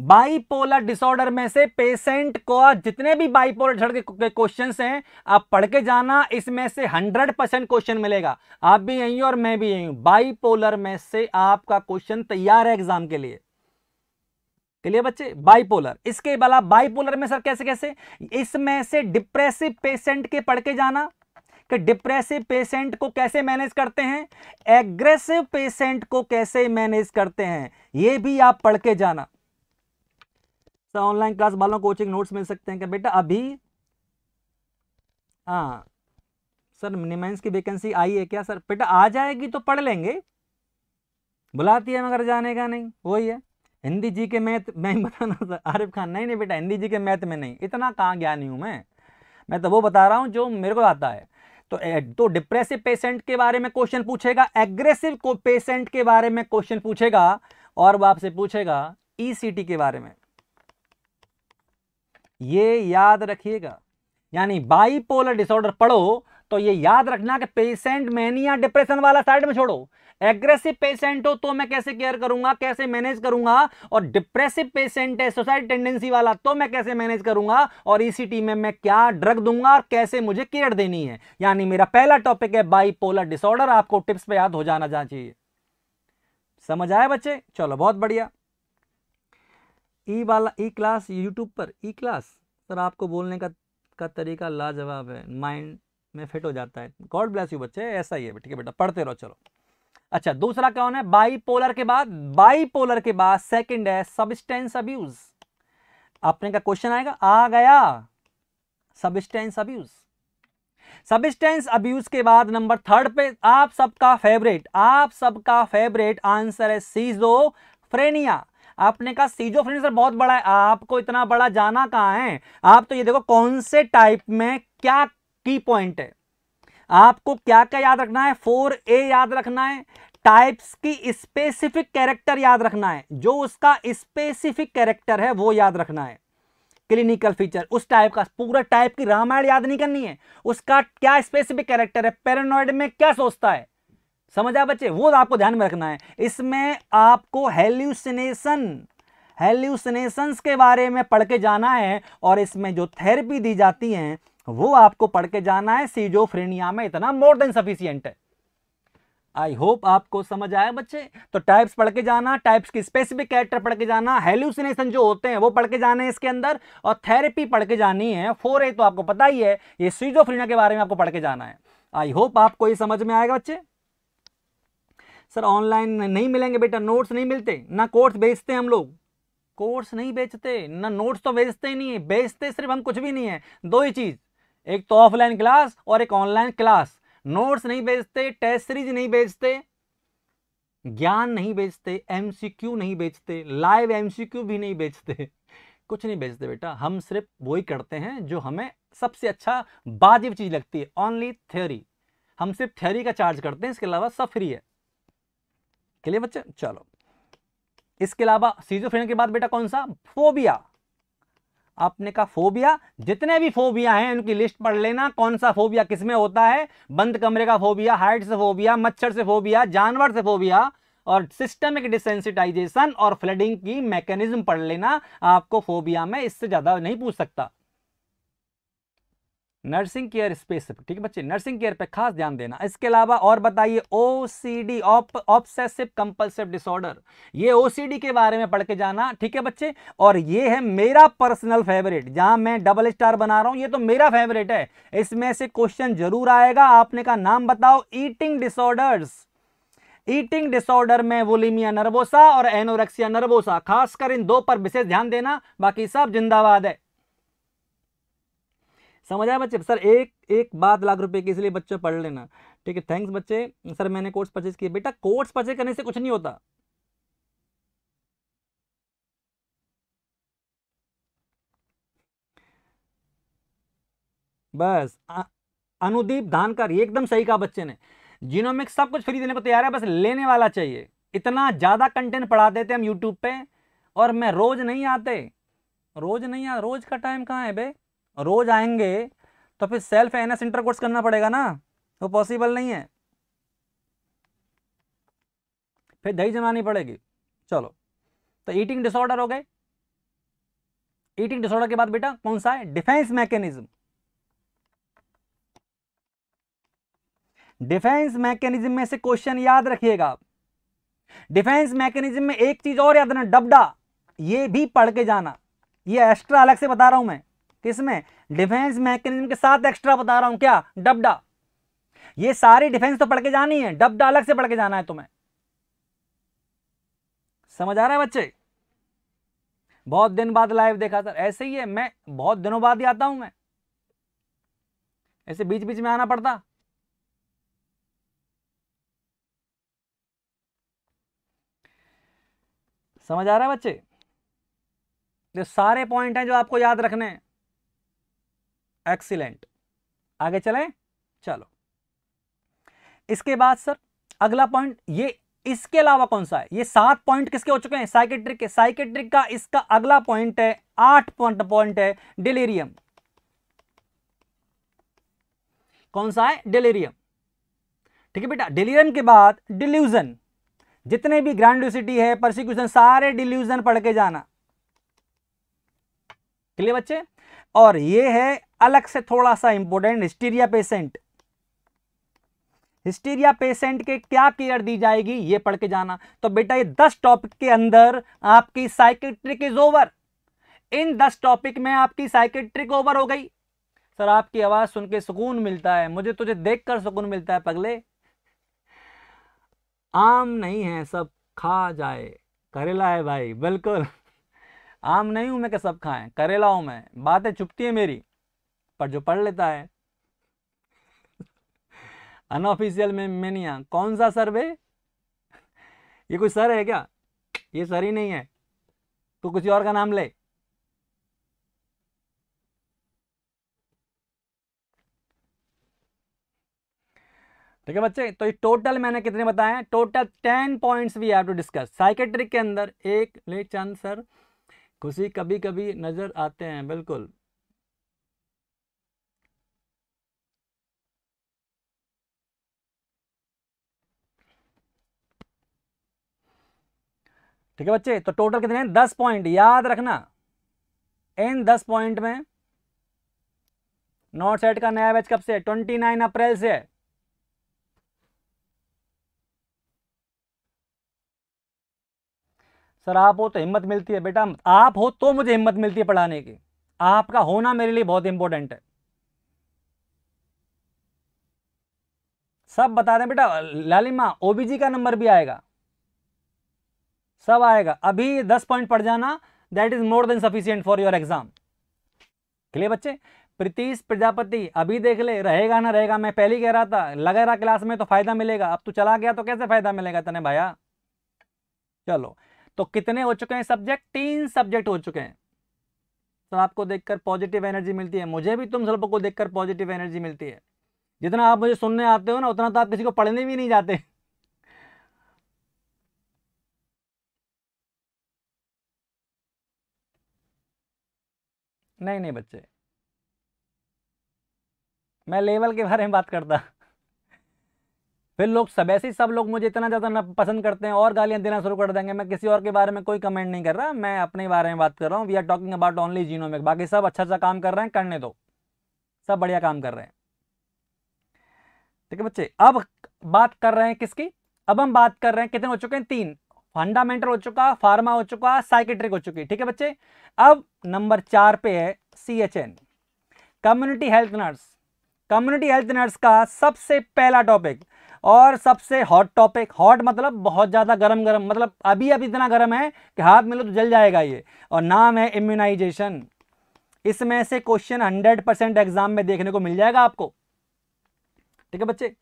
bipolar disorder में से पेशेंट को जितने भी बाईपोलर डिसऑर्डर के क्वेश्चन हैं आप पढ़ के जाना इसमें से हंड्रेड परसेंट क्वेश्चन मिलेगा आप भी यहीं और मैं भी यहीं हूं बाईपोलर में से आपका क्वेश्चन तैयार है एग्जाम के लिए क्लियर बच्चे बाइपोलर इसके अलावा बाइपोलर में सर कैसे कैसे इसमें से डिप्रेसिव पेशेंट के पढ़ के जाना कि डिप्रेसिव पेशेंट को कैसे मैनेज करते हैं एग्रेसिव पेशेंट को कैसे मैनेज करते हैं यह भी आप पढ़ के जाना तो ऑनलाइन क्लास वालों कोचिंग नोट्स मिल सकते हैं क्या बेटा अभी हाँ सर निमेंस की वैकेंसी आई है क्या सर बेटा आ जाएगी तो पढ़ लेंगे बुलाती है मगर जाने का नहीं वही है हिंदी जी के मैथ मैं बताना सर आरिफ खान नहीं नहीं बेटा हिंदी जी के मैथ में नहीं इतना कहाँ ज्ञानी हूँ मैं मैं तो वो बता रहा हूँ जो मेरे को आता है तो तो डिप्रेसिव पेशेंट के बारे में क्वेश्चन पूछेगा एग्रेसिव पेशेंट के बारे में क्वेश्चन पूछेगा और वो आपसे पूछेगा ई e के बारे में ये याद रखिएगा यानी बाईपोलर डिसऑर्डर पढ़ो तो ये याद रखना कि पेशेंट मैनिया डिप्रेशन वाला साइड में छोड़ो एग्रेसिव पेशेंट हो तो मैं कैसे केयर करूंगा कैसे मैनेज करूंगा और डिप्रेसिव पेशेंट है सुसाइड टेंडेंसी वाला तो मैं कैसे मैनेज करूंगा और ईसीटी में मैं क्या ड्रग दूंगा और कैसे मुझे केयर देनी है यानी मेरा पहला टॉपिक है बाईपोलर डिसऑर्डर आपको टिप्स पे याद हो जाना चाहिए समझ आए बच्चे चलो बहुत बढ़िया ई e वाला ई क्लास यूट्यूब पर ई e क्लास सर आपको बोलने का का तरीका लाजवाब है माइंड में फिट हो जाता है गॉड ब्लेस यू बच्चे ऐसा ही है ठीक है बेटा पढ़ते रहो चलो अच्छा दूसरा कौन है बाई के बाद बाई के बाद सेकेंड है सबस्टेंस अब्यूज आपने का क्वेश्चन आएगा आ गया सबस्टेंस अब्यूज सबिस्टेंस अब्यूज के बाद नंबर थर्ड पे आप सबका फेवरेट आप सबका फेवरेट आंसर है सीजो फ्रेनिया आपने कहा सीजो सर बहुत बड़ा है आपको इतना बड़ा जाना कहां है आप तो ये देखो कौन से टाइप में क्या की पॉइंट है आपको क्या क्या याद रखना है फोर ए याद रखना है टाइप्स की स्पेसिफिक कैरेक्टर याद रखना है जो उसका स्पेसिफिक कैरेक्टर है वो याद रखना है क्लिनिकल फीचर उस टाइप का पूरा टाइप की रामायण याद नहीं करनी है उसका क्या स्पेसिफिक कैरेक्टर है पेरानोइड में क्या सोचता है समझ आया बच्चे वो आपको ध्यान में रखना है इसमें आपको हेल्यूसिनेशन हेल्यूसिनेशंस के बारे में पढ़ के जाना है और इसमें जो थेरेपी दी जाती है वो आपको पढ़ के जाना है सीजोफ्रेनिया में इतना मोर देन सफिशियंट है आई होप आपको समझ आया बच्चे तो टाइप्स पढ़ के जाना टाइप्स की स्पेसिफिक कैरेक्टर पढ़ के जाना हेल्यूसिनेशन जो होते हैं वो पढ़ के जाने हैं इसके अंदर और थेरेपी पढ़ के जानी है फोर ए तो आपको पता ही है ये सीजोफ्रीना के बारे में आपको पढ़ के जाना है आई होप आपको ये समझ में आएगा बच्चे सर ऑनलाइन नहीं मिलेंगे बेटा नोट्स नहीं मिलते ना कोर्स बेचते हम लोग कोर्स नहीं बेचते ना नोट्स तो बेचते ही नहीं है बेचते सिर्फ हम कुछ भी नहीं है दो ही चीज़ एक तो ऑफलाइन क्लास और एक ऑनलाइन क्लास नोट्स नहीं बेचते टेस्ट सीरीज नहीं बेचते ज्ञान नहीं बेचते एमसीक्यू नहीं बेचते लाइव एमसीक्यू भी नहीं बेचते कुछ नहीं बेचते बेटा हम सिर्फ वही करते हैं जो हमें सबसे अच्छा वाजिब चीज़ लगती है ओनली थ्योरी हम सिर्फ थ्योरी का चार्ज करते हैं इसके अलावा सब फ्री है क्लियर बच्चे चलो इसके अलावा सीजोफ्रेनिया के बाद बेटा कौन सा फोबिया आपने कहा फोबिया जितने भी फोबिया हैं उनकी लिस्ट पढ़ लेना कौन सा फोबिया किसमें होता है बंद कमरे का फोबिया हाइट से फोबिया मच्छर से फोबिया जानवर से फोबिया और सिस्टमिक डिसेंसिटाइजेशन और फ्लडिंग की मैकेनिज्म पढ़ लेना आपको फोबिया में इससे ज़्यादा नहीं पूछ सकता नर्सिंग केयर स्पेसिफिक ठीक है बच्चे नर्सिंग केयर पे खास ध्यान देना इसके अलावा और बताइए ओसीडी ऑब्सेसिव कंपल्सिव डिसऑर्डर ये ओसीडी के बारे में पढ़ के जाना ठीक है बच्चे और ये है मेरा पर्सनल फेवरेट जहां मैं डबल स्टार बना रहा हूं ये तो मेरा फेवरेट है इसमें से क्वेश्चन जरूर आएगा आपने का नाम बताओ ईटिंग डिसऑर्डर्स ईटिंग डिसऑर्डर में वोलिमिया नर्वोसा और एनोरेक्सिया नर्वोसा खासकर इन दो पर विशेष ध्यान देना बाकी सब जिंदाबाद है समझ आया बच्चे सर एक एक बात लाख रुपए की इसलिए बच्चों पढ़ लेना ठीक है थैंक्स बच्चे सर मैंने कोर्स परचेज किया बेटा कोर्स परचेज करने से कुछ नहीं होता बस अनुदीप धानकर एकदम सही कहा बच्चे ने जीनोमिक्स सब कुछ फ्री देने को तैयार है बस लेने वाला चाहिए इतना ज़्यादा कंटेंट पढ़ा देते हम यूट्यूब पे और मैं रोज़ नहीं आते रोज़ नहीं आ रोज़ का टाइम कहाँ है भाई रोज़ आएंगे तो फिर सेल्फ एनएस इंटरकोर्स करना पड़ेगा ना वो पॉसिबल नहीं है फिर दही जमानी पड़ेगी चलो तो ईटिंग डिसऑर्डर हो गए ईटिंग डिसऑर्डर के बाद बेटा कौन सा है डिफेंस मैकेनिज्म डिफेंस मैकेनिज्म में से क्वेश्चन याद रखिएगा आप डिफेंस मैकेनिज्म में एक चीज और याद रखना डबडा ये भी पढ़ के जाना ये एक्स्ट्रा अलग से बता रहा हूं मैं किसमें डिफेंस मैकेनिज्म के साथ एक्स्ट्रा बता रहा हूं क्या डबडा ये सारी डिफेंस तो पढ़ के जानी है डबडा अलग से पढ़ के जाना है तुम्हें समझ आ रहा है बच्चे बहुत दिन बाद लाइव देखा सर ऐसे ही है मैं बहुत दिनों बाद ही आता हूं मैं ऐसे बीच बीच में आना पड़ता समझ आ रहा है बच्चे तो सारे पॉइंट हैं जो आपको याद रखने हैं एक्सीलेंट आगे चलें चलो इसके बाद सर अगला पॉइंट ये इसके अलावा कौन सा है ये सात पॉइंट किसके हो चुके हैं साइकेट्रिक के साइकेट्रिक का इसका अगला पॉइंट है आठ पॉइंट है डिलीरियम कौन सा है डिलीरियम ठीक है बेटा डिलीरियम के बाद डिल्यूजन जितने भी ग्रैंडोसिटी है परसिक्यूशन सारे डिल्यूजन पढ़ के जाना क्लियर बच्चे और ये है अलग से थोड़ा सा important hysteria patient hysteria patient के क्या केयर दी जाएगी ये पढ़ के जाना तो बेटा ये दस टॉपिक के अंदर आपकी साइकेट्रिक इज ओवर इन दस टॉपिक में आपकी साइकेट्रिक ओवर हो गई सर आपकी आवाज़ सुन के सुकून मिलता है मुझे तुझे देखकर सुकून मिलता है पगले आम नहीं है सब खा जाए करेला है भाई बिल्कुल आम नहीं हूं मैं क्या सब खाएं करेला हूं मैं बातें चुपती है मेरी पर जो पढ़ लेता है अनऑफिशियल में मेनिया कौन सा सर्वे ये कोई सर है क्या ये सर ही नहीं है तो कुछ और का नाम ले ठीक है बच्चे तो ये टोटल मैंने कितने बताए हैं total ten points we have to discuss psychiatric के अंदर एक ले चंद सर खुशी कभी कभी नज़र आते हैं बिल्कुल ठीक है बच्चे तो टोटल कितने हैं दस पॉइंट याद रखना इन दस पॉइंट में नॉर्थ साइड का नया बैच कब से ट्वेंटी नाइन अप्रैल से है सर आप हो तो हिम्मत मिलती है बेटा आप हो तो मुझे हिम्मत मिलती है पढ़ाने की आपका होना मेरे लिए बहुत इंपॉर्टेंट है सब बता रहे हैं बेटा लालिमा ओबीजी का नंबर भी आएगा सब आएगा अभी दस पॉइंट पढ़ जाना that is more than sufficient for your exam clear बच्चे प्रीतीश प्रजापति अभी देख ले रहेगा ना रहेगा मैं पहले कह रहा था लगा रहा क्लास में तो फायदा मिलेगा अब तू चला गया तो कैसे फायदा मिलेगा तने भाया चलो तो कितने हो चुके हैं सब्जेक्ट तीन सब्जेक्ट हो चुके हैं तो आपको देखकर पॉजिटिव एनर्जी मिलती है मुझे भी तुम सब को देखकर पॉजिटिव एनर्जी मिलती है जितना आप मुझे सुनने आते हो ना उतना तो आप किसी को पढ़ने भी नहीं जाते नहीं नहीं बच्चे मैं लेवल के बारे में बात करता फिर लोग सब ऐसे ही सब लोग मुझे इतना ज़्यादा ना पसंद करते हैं और गालियाँ देना शुरू कर देंगे मैं किसी और के बारे में कोई कमेंट नहीं कर रहा मैं अपने बारे में बात कर रहा हूँ we are talking about only genomic बाकी सब अच्छा अच्छा काम कर रहे हैं करने दो सब बढ़िया काम कर रहे हैं ठीक है बच्चे अब बात कर रहे हैं किसकी अब हम बात कर रहे हैं कितने हो चुके हैं तीन फंडामेंटल हो चुका फार्मा हो चुका साइकेट्रिक हो चुकी ठीक है बच्चे अब नंबर चार पे है C H N community health nurse community health nurse का सबसे पहला टॉपिक और सबसे हॉट टॉपिक हॉट मतलब बहुत ज़्यादा गरम गरम मतलब अभी अभी इतना गरम है कि हाथ में लो तो जल जाएगा ये और नाम है इम्यूनाइजेशन इसमें से क्वेश्चन हंड्रेड परसेंट एग्जाम में देखने को मिल जाएगा आपको ठीक है बच्चे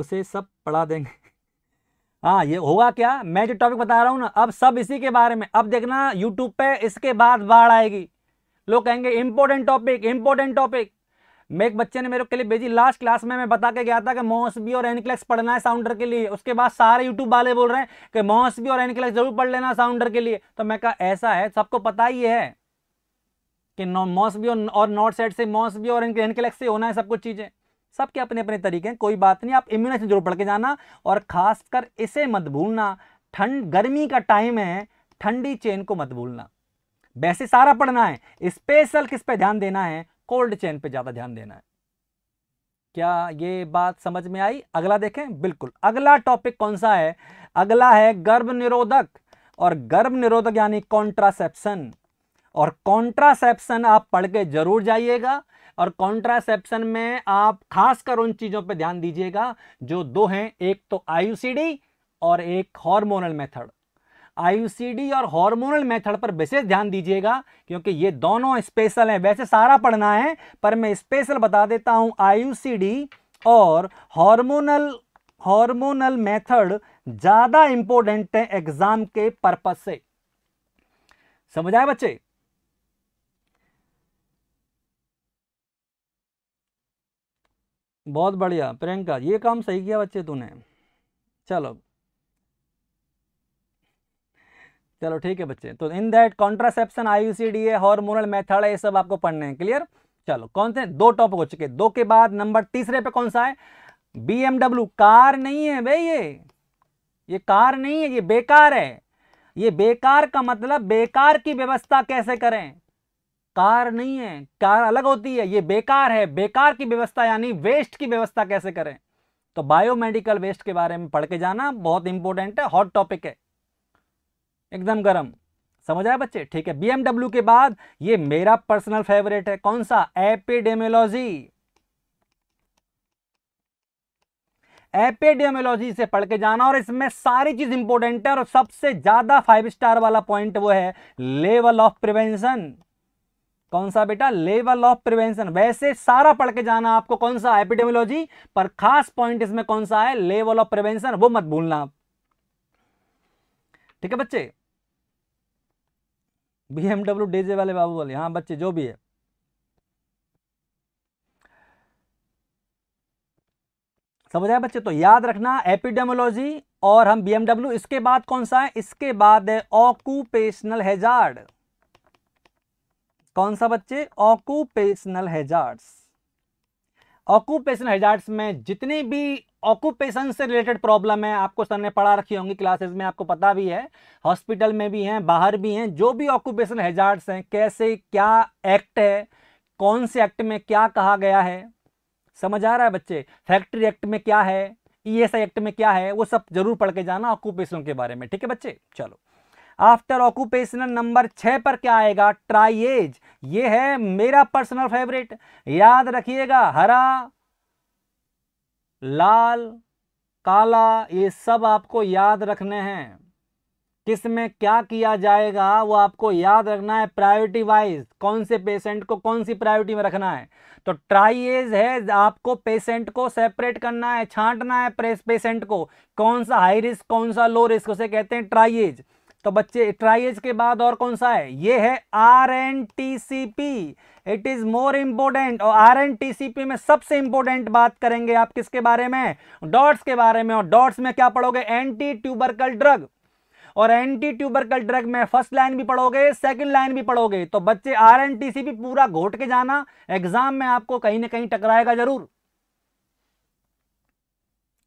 उसे सब पढ़ा देंगे हाँ ये होगा क्या मैं जो टॉपिक बता रहा हूँ ना अब सब इसी के बारे में अब देखना यूट्यूब पे इसके बाद बाढ़ आएगी लोग कहेंगे इंपॉर्टेंट टॉपिक इंपॉर्टेंट टॉपिक मैं एक बच्चे ने मेरे क्लिप भेजी लास्ट क्लास में मैं बता के गया था कि मोसबी और एनक्लेक्स पढ़ना है साउंडर के लिए उसके बाद सारे यूट्यूब वाले बोल रहे हैं कि मोसबी और एनक्लेक्स जरूर पढ़ लेना साउंडर के लिए तो मैं कहा ऐसा है सबको पता ही है कि मोसबी और नॉर्थ साइड से मोसबी और एनक्लेक्स से होना है सब कुछ चीज़ें सबके अपने अपने तरीके हैं कोई बात नहीं आप इम्यूनाइजेशन जरूर पढ़ के जाना और खासकर इसे मत भूलना ठंड गर्मी का टाइम है ठंडी चेन को मत भूलना वैसे सारा पढ़ना है स्पेशल किस पे ध्यान देना है कोल्ड चेन पे ज़्यादा ध्यान देना है क्या ये बात समझ में आई अगला देखें बिल्कुल अगला टॉपिक कौन सा है अगला है गर्भ निरोधक और गर्भ निरोधक यानी कॉन्ट्रासेप्शन और कॉन्ट्रासेप्शन आप पढ़ के जरूर जाइएगा और कॉन्ट्रासेप्शन में आप खासकर उन चीज़ों पर ध्यान दीजिएगा जो दो हैं एक तो आयुसीडी और एक हॉर्मोनल मेथड आईयूसीडी और हार्मोनल मेथड पर विशेष ध्यान दीजिएगा क्योंकि ये दोनों स्पेशल हैं वैसे सारा पढ़ना है पर मैं स्पेशल बता देता हूं आईयूसीडी और हार्मोनल हार्मोनल मेथड ज़्यादा इंपॉर्टेंट है एग्ज़ाम के पर्पज से समझ आए बच्चे बहुत बढ़िया प्रियंका ये काम सही किया बच्चे तूने चलो चलो ठीक है बच्चे तो in that contraception I U C D a hormonal method है ये सब आपको पढ़ने हैं क्लियर चलो कौन से दो टॉपिक हो चुके दो के बाद नंबर तीसरे पे कौन सा है बीएमडब्ल्यू कार नहीं है भाई ये ये कार नहीं है ये बेकार है ये बेकार का मतलब बेकार की व्यवस्था कैसे करें कार नहीं है कार अलग होती है ये बेकार है बेकार की व्यवस्था यानी वेस्ट की व्यवस्था कैसे करें तो बायोमेडिकल वेस्ट के बारे में पढ़ के जाना बहुत इंपॉर्टेंट है हॉट टॉपिक है एकदम गर्म समझ आए बच्चे ठीक है बीएमडब्ल्यू के बाद ये मेरा पर्सनल फेवरेट है कौन सा एपिडेमोलॉजी एपिडेमोलॉजी से पढ़ के जाना और इसमें सारी चीज इंपॉर्टेंट है और सबसे ज्यादा फाइव स्टार वाला पॉइंट वो है लेवल ऑफ प्रिवेंशन कौन सा बेटा लेवल ऑफ प्रिवेंशन वैसे सारा पढ़ के जाना आपको कौन सा एपिडेमोलॉजी पर खास पॉइंट इसमें कौन सा है लेवल ऑफ प्रिवेंशन वो मत भूलना आप ठीक है बच्चे बीएमडब्ल्यू डीजे वाले बाबू वाले हाँ बच्चे जो भी है समझ आए बच्चे तो याद रखना एपिडेमोलॉजी और हम बीएमडब्ल्यू इसके बाद कौन सा है इसके बाद है ऑक्यूपेशनल हेजार्ड कौन सा बच्चे ऑक्यूपेशनल हेजार्ड्स ऑक्यूपेशन हेजार्ड्स में जितने भी ऑक्यूपेशन से रिलेटेड प्रॉब्लम है आपको सर ने पढ़ा रखी होंगी क्लासेस में आपको पता भी है हॉस्पिटल में भी हैं बाहर भी हैं जो भी ऑक्यूपेशन हेजार्ड्स हैं कैसे क्या एक्ट है कौन से एक्ट में क्या कहा गया है समझ आ रहा है बच्चे फैक्ट्री एक्ट में क्या है ई एक्ट में क्या है वो सब जरूर पढ़ के जाना ऑक्यूपेशन के बारे में ठीक है बच्चे चलो आफ्टर ऑक्यूपेशनल नंबर छः पर क्या आएगा ट्राइएज ये है मेरा पर्सनल फेवरेट याद रखिएगा हरा लाल काला ये सब आपको याद रखने हैं किस में क्या किया जाएगा वो आपको याद रखना है प्रायोरिटी वाइज कौन से पेशेंट को कौन सी प्रायोरिटी में रखना है तो ट्राइएज है आपको पेशेंट को सेपरेट करना है छांटना है पेशेंट को कौन सा हाई रिस्क कौन सा लो रिस्क उसे कहते हैं ट्राइएज तो बच्चे ट्राइज के बाद और कौन सा है ये है R N T C P it is more important और R N T C P में सबसे इंपोर्टेंट बात करेंगे आप किसके बारे में डॉट्स के बारे में और डॉट्स में क्या पढ़ोगे एंटी ट्यूबरकल ड्रग और एंटी ट्यूबरकल ड्रग में फर्स्ट लाइन भी पढ़ोगे सेकंड लाइन भी पढ़ोगे तो बच्चे R N T C P पूरा घोट के जाना एग्जाम में आपको कहीं ना कहीं टकराएगा जरूर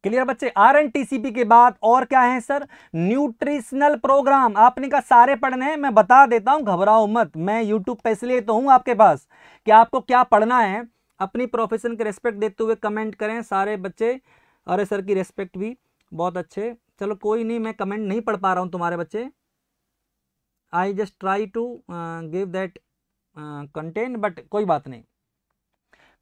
क्लियर बच्चे आर एन पी के बाद और क्या है सर न्यूट्रिशनल प्रोग्राम आपने कहा सारे पढ़ने हैं मैं बता देता हूं घबराओ मत मैं यूट्यूब पे इसलिए तो हूं आपके पास कि आपको क्या पढ़ना है अपनी प्रोफेशन के रेस्पेक्ट देते हुए कमेंट करें सारे बच्चे अरे सर की रेस्पेक्ट भी बहुत अच्छे चलो कोई नहीं मैं कमेंट नहीं पढ़ पा रहा हूँ तुम्हारे बच्चे I just try to give that content but कोई बात नहीं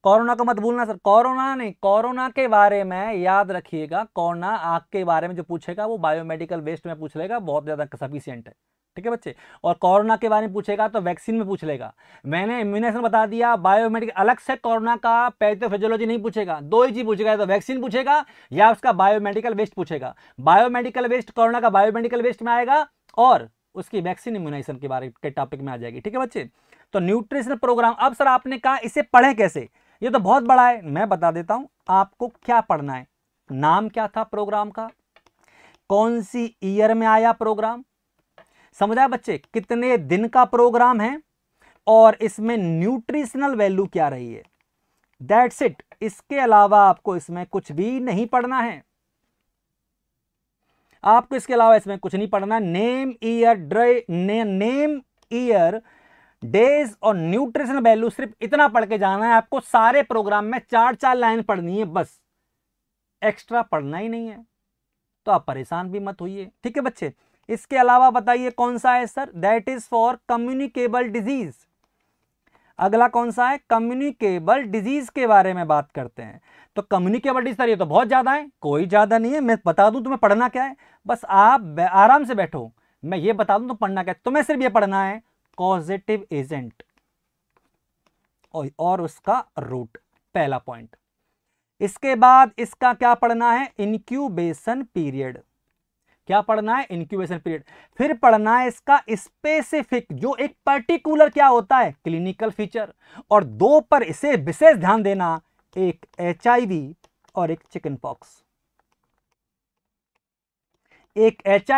कोरोना को मत भूलना सर कोरोना नहीं कोरोना के बारे में याद रखिएगा कोरोना आग के बारे में जो पूछेगा वो बायोमेडिकल वेस्ट में पूछ लेगा बहुत ज़्यादा सफिशियंट है ठीक है बच्चे और कोरोना के बारे में पूछेगा तो वैक्सीन में पूछ लेगा मैंने इम्यूनेशन बता दिया बायोमेडिकल अलग से कोरोना का पैथोफिजोलॉजी नहीं पूछेगा दो ही चीज पूछेगा तो वैक्सीन पूछेगा या उसका बायोमेडिकल वेस्ट पूछेगा बायोमेडिकल वेस्ट कोरोना का बायोमेडिकल वेस्ट में आएगा और उसकी वैक्सीन इम्यूनाइजेशन के बारे के टॉपिक में आ जाएगी ठीक है बच्चे तो न्यूट्रिशन प्रोग्राम अब सर आपने कहा इसे पढ़े कैसे ये तो बहुत बड़ा है मैं बता देता हूं आपको क्या पढ़ना है नाम क्या था प्रोग्राम का कौन सी ईयर में आया प्रोग्राम समझा बच्चे कितने दिन का प्रोग्राम है और इसमें न्यूट्रिशनल वैल्यू क्या रही है दैट्स इट इसके अलावा आपको इसमें कुछ भी नहीं पढ़ना है आपको इसके अलावा इसमें कुछ नहीं पढ़ना नेम ईयर ड्रे ने, नेम ईयर डेज और न्यूट्रिशन वैल्यू सिर्फ इतना पढ़ के जाना है आपको सारे प्रोग्राम में चार चार लाइन पढ़नी है बस एक्स्ट्रा पढ़ना ही नहीं है तो आप परेशान भी मत होइए ठीक है बच्चे इसके अलावा बताइए कौन सा है sir that is for communicable disease अगला कौन सा है कम्युनिकेबल डिजीज के बारे में बात करते हैं तो कम्युनिकेबल डिजीज सर ये तो बहुत ज़्यादा है कोई ज़्यादा नहीं है मैं बता दूं तुम्हें पढ़ना क्या है बस आप आराम से बैठो मैं ये बता दूं तो पढ़ना क्या है तुम्हें सिर्फ ये पढ़ना है कॉजेटिव एजेंट और उसका रूट पहला पॉइंट इसके बाद इसका क्या पढ़ना है इंक्यूबेशन पीरियड क्या पढ़ना है इंक्यूबेशन पीरियड फिर पढ़ना है इसका स्पेसिफिक जो एक पर्टिकुलर क्या होता है क्लिनिकल फीचर और दो पर इसे विशेष ध्यान देना एक एच और एक चिकन पॉक्स एक एच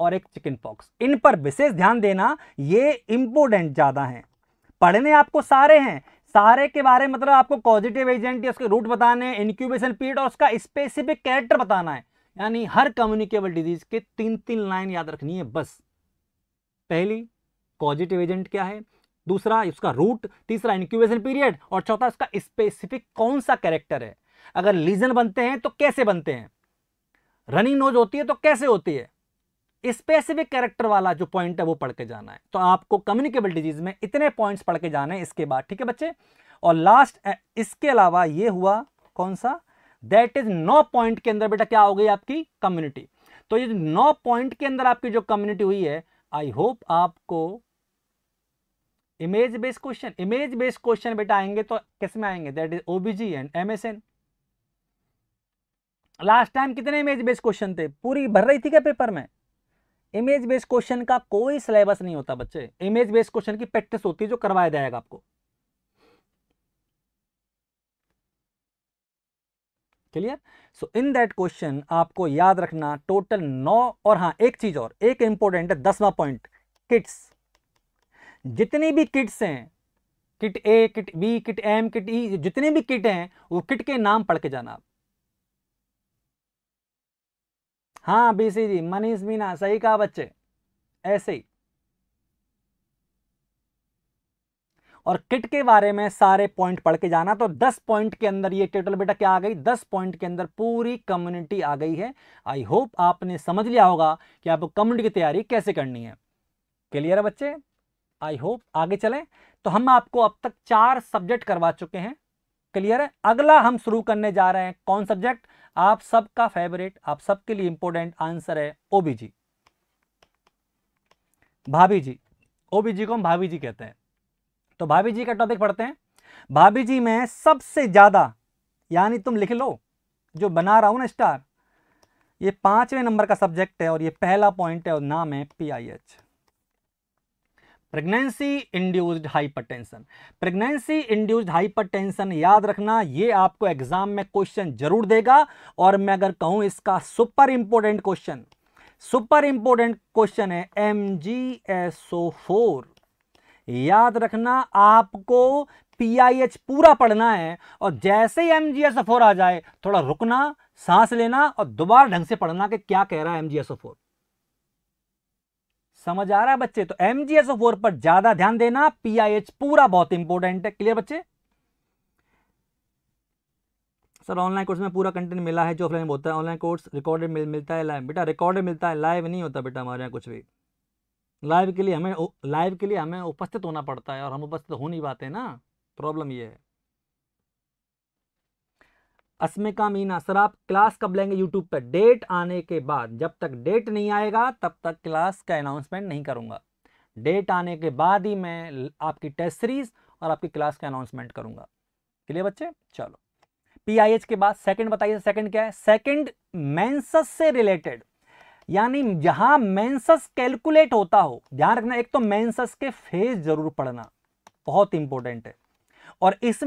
और एक चिकन पॉक्स इन पर विशेष ध्यान देना ये इंपोर्टेंट ज़्यादा हैं पढ़ने आपको सारे हैं सारे के बारे में मतलब आपको पॉजिटिव एजेंट या उसके रूट बताने हैं इनक्यूबेशन पीरियड और उसका स्पेसिफिक कैरेक्टर बताना है यानी हर कम्युनिकेबल डिजीज के तीन तीन लाइन याद रखनी है बस पहली पॉजिटिव एजेंट क्या है दूसरा उसका रूट तीसरा इंक्यूबेशन पीरियड और चौथा उसका स्पेसिफिक कौन सा कैरेक्टर है अगर लीजन बनते हैं तो कैसे बनते हैं रनिंग नोज होती है तो कैसे होती है स्पेसिफिक कैरेक्टर वाला जो पॉइंट है वो पढ़ के जाना है तो आपको कम्युनिकेबल डिजीज में इतने पॉइंट्स पढ़ के जाना है इसके बाद ठीक है बच्चे और लास्ट इसके अलावा ये हुआ कौन सा दैट इज नौ पॉइंट के अंदर बेटा क्या हो गई आपकी कम्युनिटी तो ये नौ पॉइंट के अंदर आपकी जो कम्युनिटी हुई है आई होप आपको image based question image based question बेटा आएंगे तो किस में आएंगे that is OBG and MSN last time कितने इमेज बेस्ड क्वेश्चन थे पूरी भर रही थी क्या पेपर में इमेज बेस्ड क्वेश्चन का कोई सिलेबस नहीं होता बच्चे इमेज बेस्ड क्वेश्चन की प्रैक्टिस होती है जो करवाया जाएगा आपको clear so in that question आपको याद रखना टोटल नौ और हां एक चीज और एक इंपॉर्टेंट है दसवा पॉइंट किट्स जितनी भी किट्स हैं kit A kit B kit M kit E जितने भी किट हैं वो किट के नाम पढ़ के जाना आप हाँ बीसी जी मनीष मीना सही कहा बच्चे ऐसे ही और किट के बारे में सारे पॉइंट पढ़ के जाना तो 10 पॉइंट के अंदर ये टोटल बेटा क्या आ गई 10 पॉइंट के अंदर पूरी कम्युनिटी आ गई है आई होप आपने समझ लिया होगा कि आपको कम्युनिटी की तैयारी कैसे करनी है क्लियर है बच्चे आई होप आगे चलें तो हम आपको अब तक चार सब्जेक्ट करवा चुके हैं क्लियर है अगला हम शुरू करने जा रहे हैं कौन सब्जेक्ट आप सबका फेवरेट आप सबके लिए इंपॉर्टेंट आंसर है ओबीजी भाभी जी ओबीजी को हम भाभी जी कहते हैं तो भाभी जी का टॉपिक पढ़ते हैं भाभी जी में सबसे ज़्यादा यानी तुम लिख लो जो बना रहा हूं ना स्टार ये पांचवें नंबर का सब्जेक्ट है और ये पहला पॉइंट है और नाम है P I H pregnancy induced hypertension pregnancy induced hypertension याद रखना ये आपको एग्जाम में क्वेश्चन जरूर देगा और मैं अगर कहूं इसका super important question super important question है M G S O four याद रखना आपको पीआईएच पूरा पढ़ना है और जैसे ही एम फोर आ जाए थोड़ा रुकना सांस लेना और दोबारा ढंग से पढ़ना कि क्या कह रहा है M G S O four समझ आ रहा है बच्चे तो M G S O four पर ज्यादा ध्यान देना एच पूरा बहुत इंपॉर्टेंट है क्लियर बच्चे सर ऑनलाइन कोर्स में पूरा कंटेंट मिला है जो ऑफलाइन होता है ऑनलाइन कोर्स रिकॉर्डेड मिल, मिलता है लाइव बेटा रिकॉर्डेड मिलता है लाइव नहीं होता बेटा हमारे यहाँ कुछ भी लाइव के लिए हमें लाइव के लिए हमें उपस्थित होना पड़ता है और हम उपस्थित हो नहीं पाते ना प्रॉब्लम ये है असमे का सर आप क्लास कब लेंगे यूट्यूब पर डेट आने के बाद जब तक डेट नहीं आएगा तब तक क्लास का अनाउंसमेंट नहीं करूँगा डेट आने के बाद ही मैं आपकी टेस्ट सीरीज और आपकी क्लास का अनाउंसमेंट करूँगा क्लियर बच्चे चलो पीआईएच के बाद सेकंड बताइए सेकंड क्या है सेकंड मेंसस से रिलेटेड यानी जहां मेंसस कैलकुलेट होता हो ध्यान रखना एक तो मेंसस के फेज जरूर पढ़ना बहुत इंपॉर्टेंट है और इस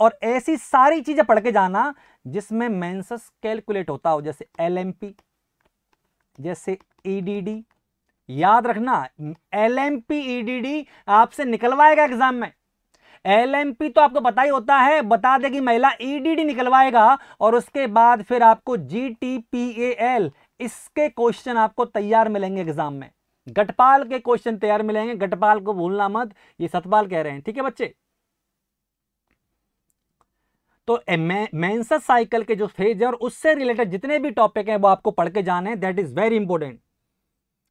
और ऐसी सारी चीजें पढ़ के जाना जिसमें मेंसस कैलकुलेट होता हो जैसे एलएमपी जैसे ईडीडी e याद रखना एलएमपी ईडीडी e आपसे निकलवाएगा एग्जाम में एलएमपी तो आपको पता ही होता है बता देगी महिला ईडीडी e निकलवाएगा और उसके बाद फिर आपको एल इसके क्वेश्चन आपको तैयार मिलेंगे एग्जाम में गटपाल के क्वेश्चन तैयार मिलेंगे गटपाल को भूलना मत ये सतपाल कह रहे हैं ठीक है बच्चे तो मेंसस साइकिल के जो फेज है और उससे रिलेटेड जितने भी टॉपिक हैं वो आपको पढ़ के जाने हैं that is very important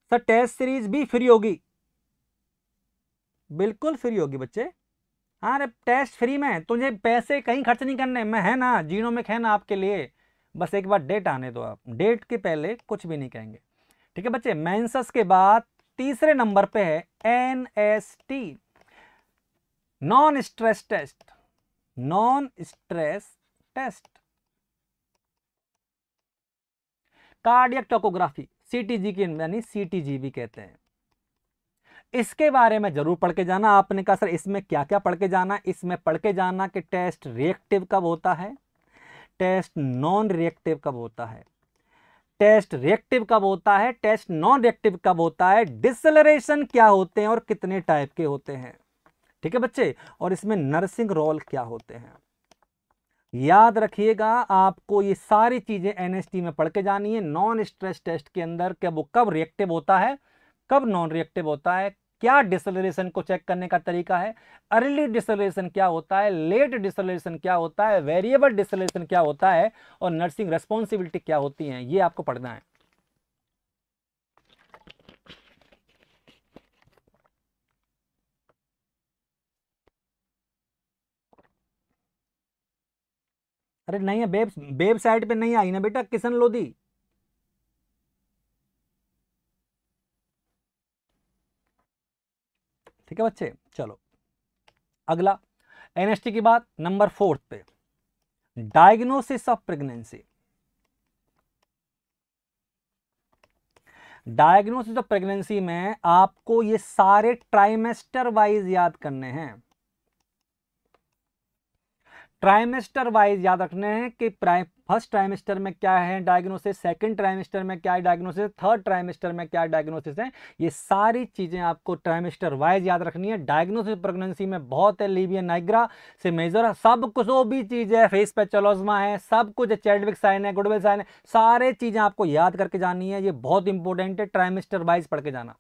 sir test series भी फ्री होगी बिल्कुल फ्री होगी बच्चे हाँ अरे टेस्ट फ्री में तुझे पैसे कहीं खर्च नहीं करने मैं है ना जीनो में है ना आपके लिए बस एक बार डेट आने दो आप डेट के पहले कुछ भी नहीं कहेंगे ठीक है बच्चे मेंसस के बाद तीसरे नंबर पे है N S T non stress test non stress test cardiac tocography CTG की यानी सीटीजी भी कहते हैं इसके बारे में जरूर पढ़ के जाना आपने कहा सर इसमें क्या क्या पढ़ के जाना इसमें पढ़ के जाना कि टेस्ट रिएक्टिव कब होता है टेस्ट नॉन रिएक्टिव कब होता है टेस्ट रिएक्टिव कब होता है टेस्ट नॉन रिएक्टिव कब होता है डिसलरेशन क्या होते हैं और कितने टाइप के होते हैं ठीक है बच्चे और इसमें नर्सिंग रोल क्या होते हैं याद रखिएगा आपको ये सारी चीज़ें एनएसटी में पढ़ के जानी है नॉन स्ट्रेस टेस्ट के अंदर क्या वो कब रिएक्टिव होता है कब नॉन रिएक्टिव होता है क्या डिसलरेशन को चेक करने का तरीका है अर्ली डिसलरेशन क्या होता है लेट डिसलरेशन क्या होता है वेरिएबल डिसलरेशन क्या होता है और नर्सिंग रेस्पॉन्सिबिलिटी क्या होती है ये आपको पढ़ना है अरे नहीं है वेब वेबसाइट पे नहीं आई ना बेटा किशन लोधी ठीक है बच्चे चलो अगला एनएसटी की बात नंबर फोर्थ पे diagnosis of pregnancy diagnosis of pregnancy में आपको ये सारे ट्राइमेस्टर वाइज याद करने हैं ट्राइमेस्टर वाइज याद रखने हैं कि फर्स्ट ट्राइमेस्टर में क्या है डायग्नोसिस सेकंड ट्राइमेस्टर में क्या है डायग्नोसिस थर्ड ट्राइमेस्टर में क्या डायग्नोसिस है ये सारी चीज़ें आपको ट्राइमेस्टर वाइज याद रखनी है डायग्नोसिस प्रेगनेंसी में बहुत है लीबिया नाइग्रा से मेजर सब कुछ वो भी चीज़ है फेस पे चलोजमा है सब कुछ चेडविक साइन है गुडविल साइन है सारे चीज़ें आपको याद करके जानी है ये बहुत इंपॉर्टेंट है ट्राइमेस्टर वाइज पढ़ के जाना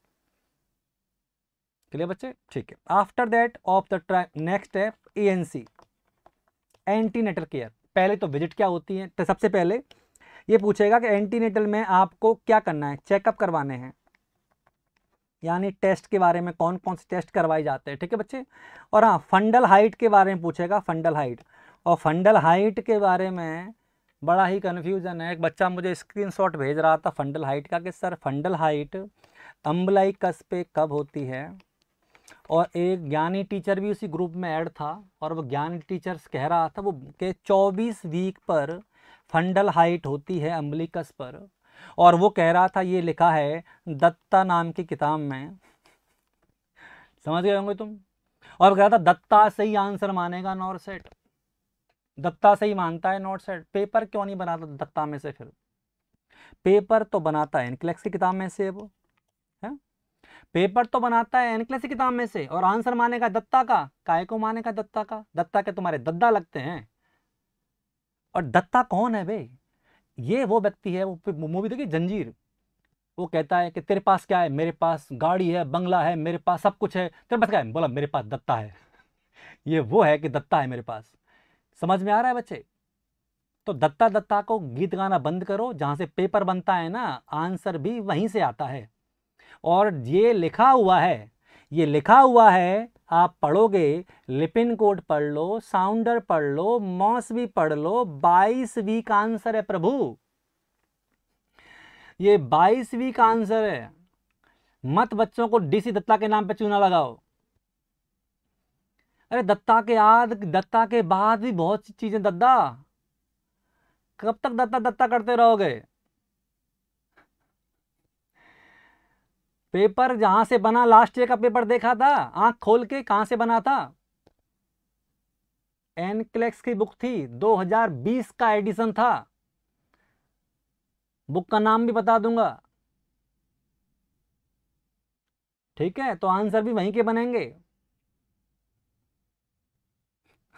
क्लियर बच्चे ठीक है after that of the next है ए एंटीनेटल केयर पहले तो विजिट क्या होती है तो सबसे पहले ये पूछेगा कि एंटीनेटल में आपको क्या करना है चेकअप करवाने हैं यानी टेस्ट के बारे में कौन कौन से टेस्ट करवाए जाते हैं ठीक है बच्चे और हाँ फंडल हाइट के बारे में पूछेगा फंडल हाइट और फंडल हाइट के बारे में बड़ा ही कन्फ्यूज़न है एक बच्चा मुझे स्क्रीनशॉट भेज रहा था फंडल हाइट का कि सर फंडल हाइट अम्बलाई कस पे कब होती है और एक ज्ञानी टीचर भी उसी ग्रुप में ऐड था और वो ज्ञानी टीचर्स कह रहा था वो के 24 वीक पर फंडल हाइट होती है अम्बलिकस पर और वो कह रहा था ये लिखा है दत्ता नाम की किताब में समझ गए होंगे तुम और कह रहा था दत्ता से ही आंसर मानेगा नॉर्थ सेट दत्ता से ही मानता है नॉर्थ सेट पेपर क्यों नहीं बनाता दत्ता में से फिर पेपर तो बनाता है इनक्लेक्स की किताब में से वो पेपर तो बनाता है एनक्लेस किताब में से और आंसर मानेगा दत्ता का काय को मानेगा दत्ता का दत्ता के तुम्हारे दद्दा लगते हैं और दत्ता कौन है भाई ये वो व्यक्ति है वो मूवी देखिए जंजीर वो कहता है कि तेरे पास क्या है मेरे पास गाड़ी है बंगला है मेरे पास सब कुछ है तेरे पास क्या है बोला मेरे पास दत्ता है <laughs> ये वो है कि दत्ता है मेरे पास समझ में आ रहा है बच्चे तो दत्ता दत्ता को गीत गाना बंद करो जहां से पेपर बनता है ना आंसर भी वहीं से आता है और ये लिखा हुआ है ये लिखा हुआ है आप पढ़ोगे लिपिन कोड पढ़ लो साउंडर पढ़ लो मॉस भी पढ़ लो बाईस वीक आंसर है प्रभु ये बाईस वीक आंसर है मत बच्चों को डीसी दत्ता के नाम पे चूना लगाओ अरे दत्ता के याद दत्ता के बाद भी बहुत सी चीजें दद्दा कब तक दत्ता दत्ता करते रहोगे पेपर जहां से बना लास्ट ईयर का पेपर देखा था आंख खोल के कहां से बना था एनक्लेक्स की बुक थी 2020 का एडिशन था बुक का नाम भी बता दूंगा ठीक है तो आंसर भी वहीं के बनेंगे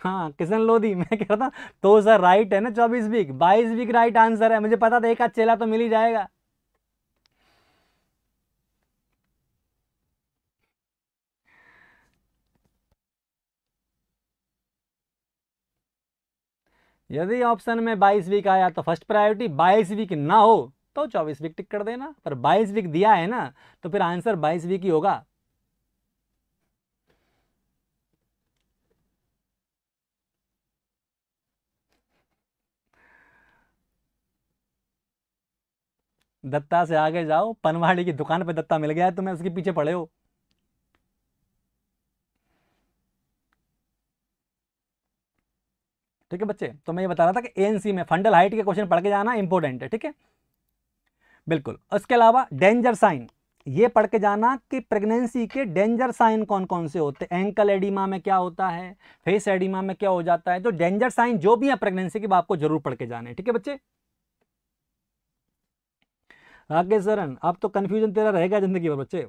हाँ किशन लोधी <laughs> मैं कह रहा था तो सर राइट है ना चौबीस वीक बाईस वीक राइट आंसर है मुझे पता था एक आध चेला तो मिल ही जाएगा यदि ऑप्शन में बाईस वीक आया तो फर्स्ट प्रायोरिटी बाईस वीक ना हो तो चौबीस वीक टिक कर देना पर बाईस वीक दिया है ना तो फिर आंसर बाईस वीक ही होगा दत्ता से आगे जाओ पनवाड़ी की दुकान पे दत्ता मिल गया है तुम्हें उसके पीछे पड़े हो ठीक है बच्चे तो मैं ये बता रहा था कि एएनसी में फंडल हाइट के क्वेश्चन पढ़ के जाना इंपॉर्टेंट है ठीक है बिल्कुल उसके अलावा डेंजर साइन ये पढ़ के जाना कि प्रेगनेंसी के डेंजर साइन कौन कौन से होते हैं एंकल एडिमा में क्या होता है फेस एडिमा में क्या हो जाता है तो डेंजर साइन जो भी है प्रेगनेंसी के आपको जरूर पढ़ के जाने ठीक है बच्चे राकेश सरन अब तो कंफ्यूजन तेरा रहेगा जिंदगी भर बच्चे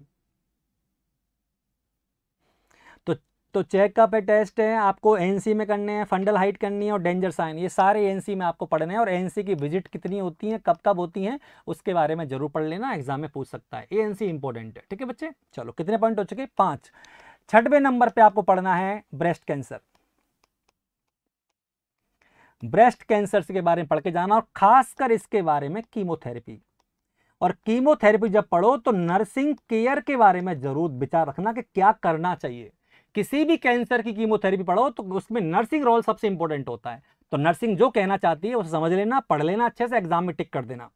तो चेक का पे टेस्ट है आपको एनसी में करने हैं फंडल हाइट करनी है और डेंजर साइन ये सारे एनसी में आपको पढ़ने हैं और एनसी की विजिट कितनी होती है कब कब होती है उसके बारे में जरूर पढ़ लेना एग्जाम में पूछ सकता है ए एन सी इंपॉर्टेंट है ठीक है बच्चे चलो कितने पॉइंट हो चुके पांच छठवें नंबर पर आपको पढ़ना है ब्रेस्ट कैंसर ब्रेस्ट कैंसर के बारे में पढ़ के जाना और खासकर इसके बारे में कीमोथेरेपी और कीमोथेरेपी जब पढ़ो तो नर्सिंग केयर के बारे में जरूर विचार रखना कि क्या करना चाहिए किसी भी कैंसर की कीमोथेरेपी पढ़ो तो उसमें नर्सिंग रोल सबसे इंपॉर्टेंट होता है तो नर्सिंग जो कहना चाहती है उसे समझ लेना पढ़ लेना अच्छे से एग्जाम में टिक कर देना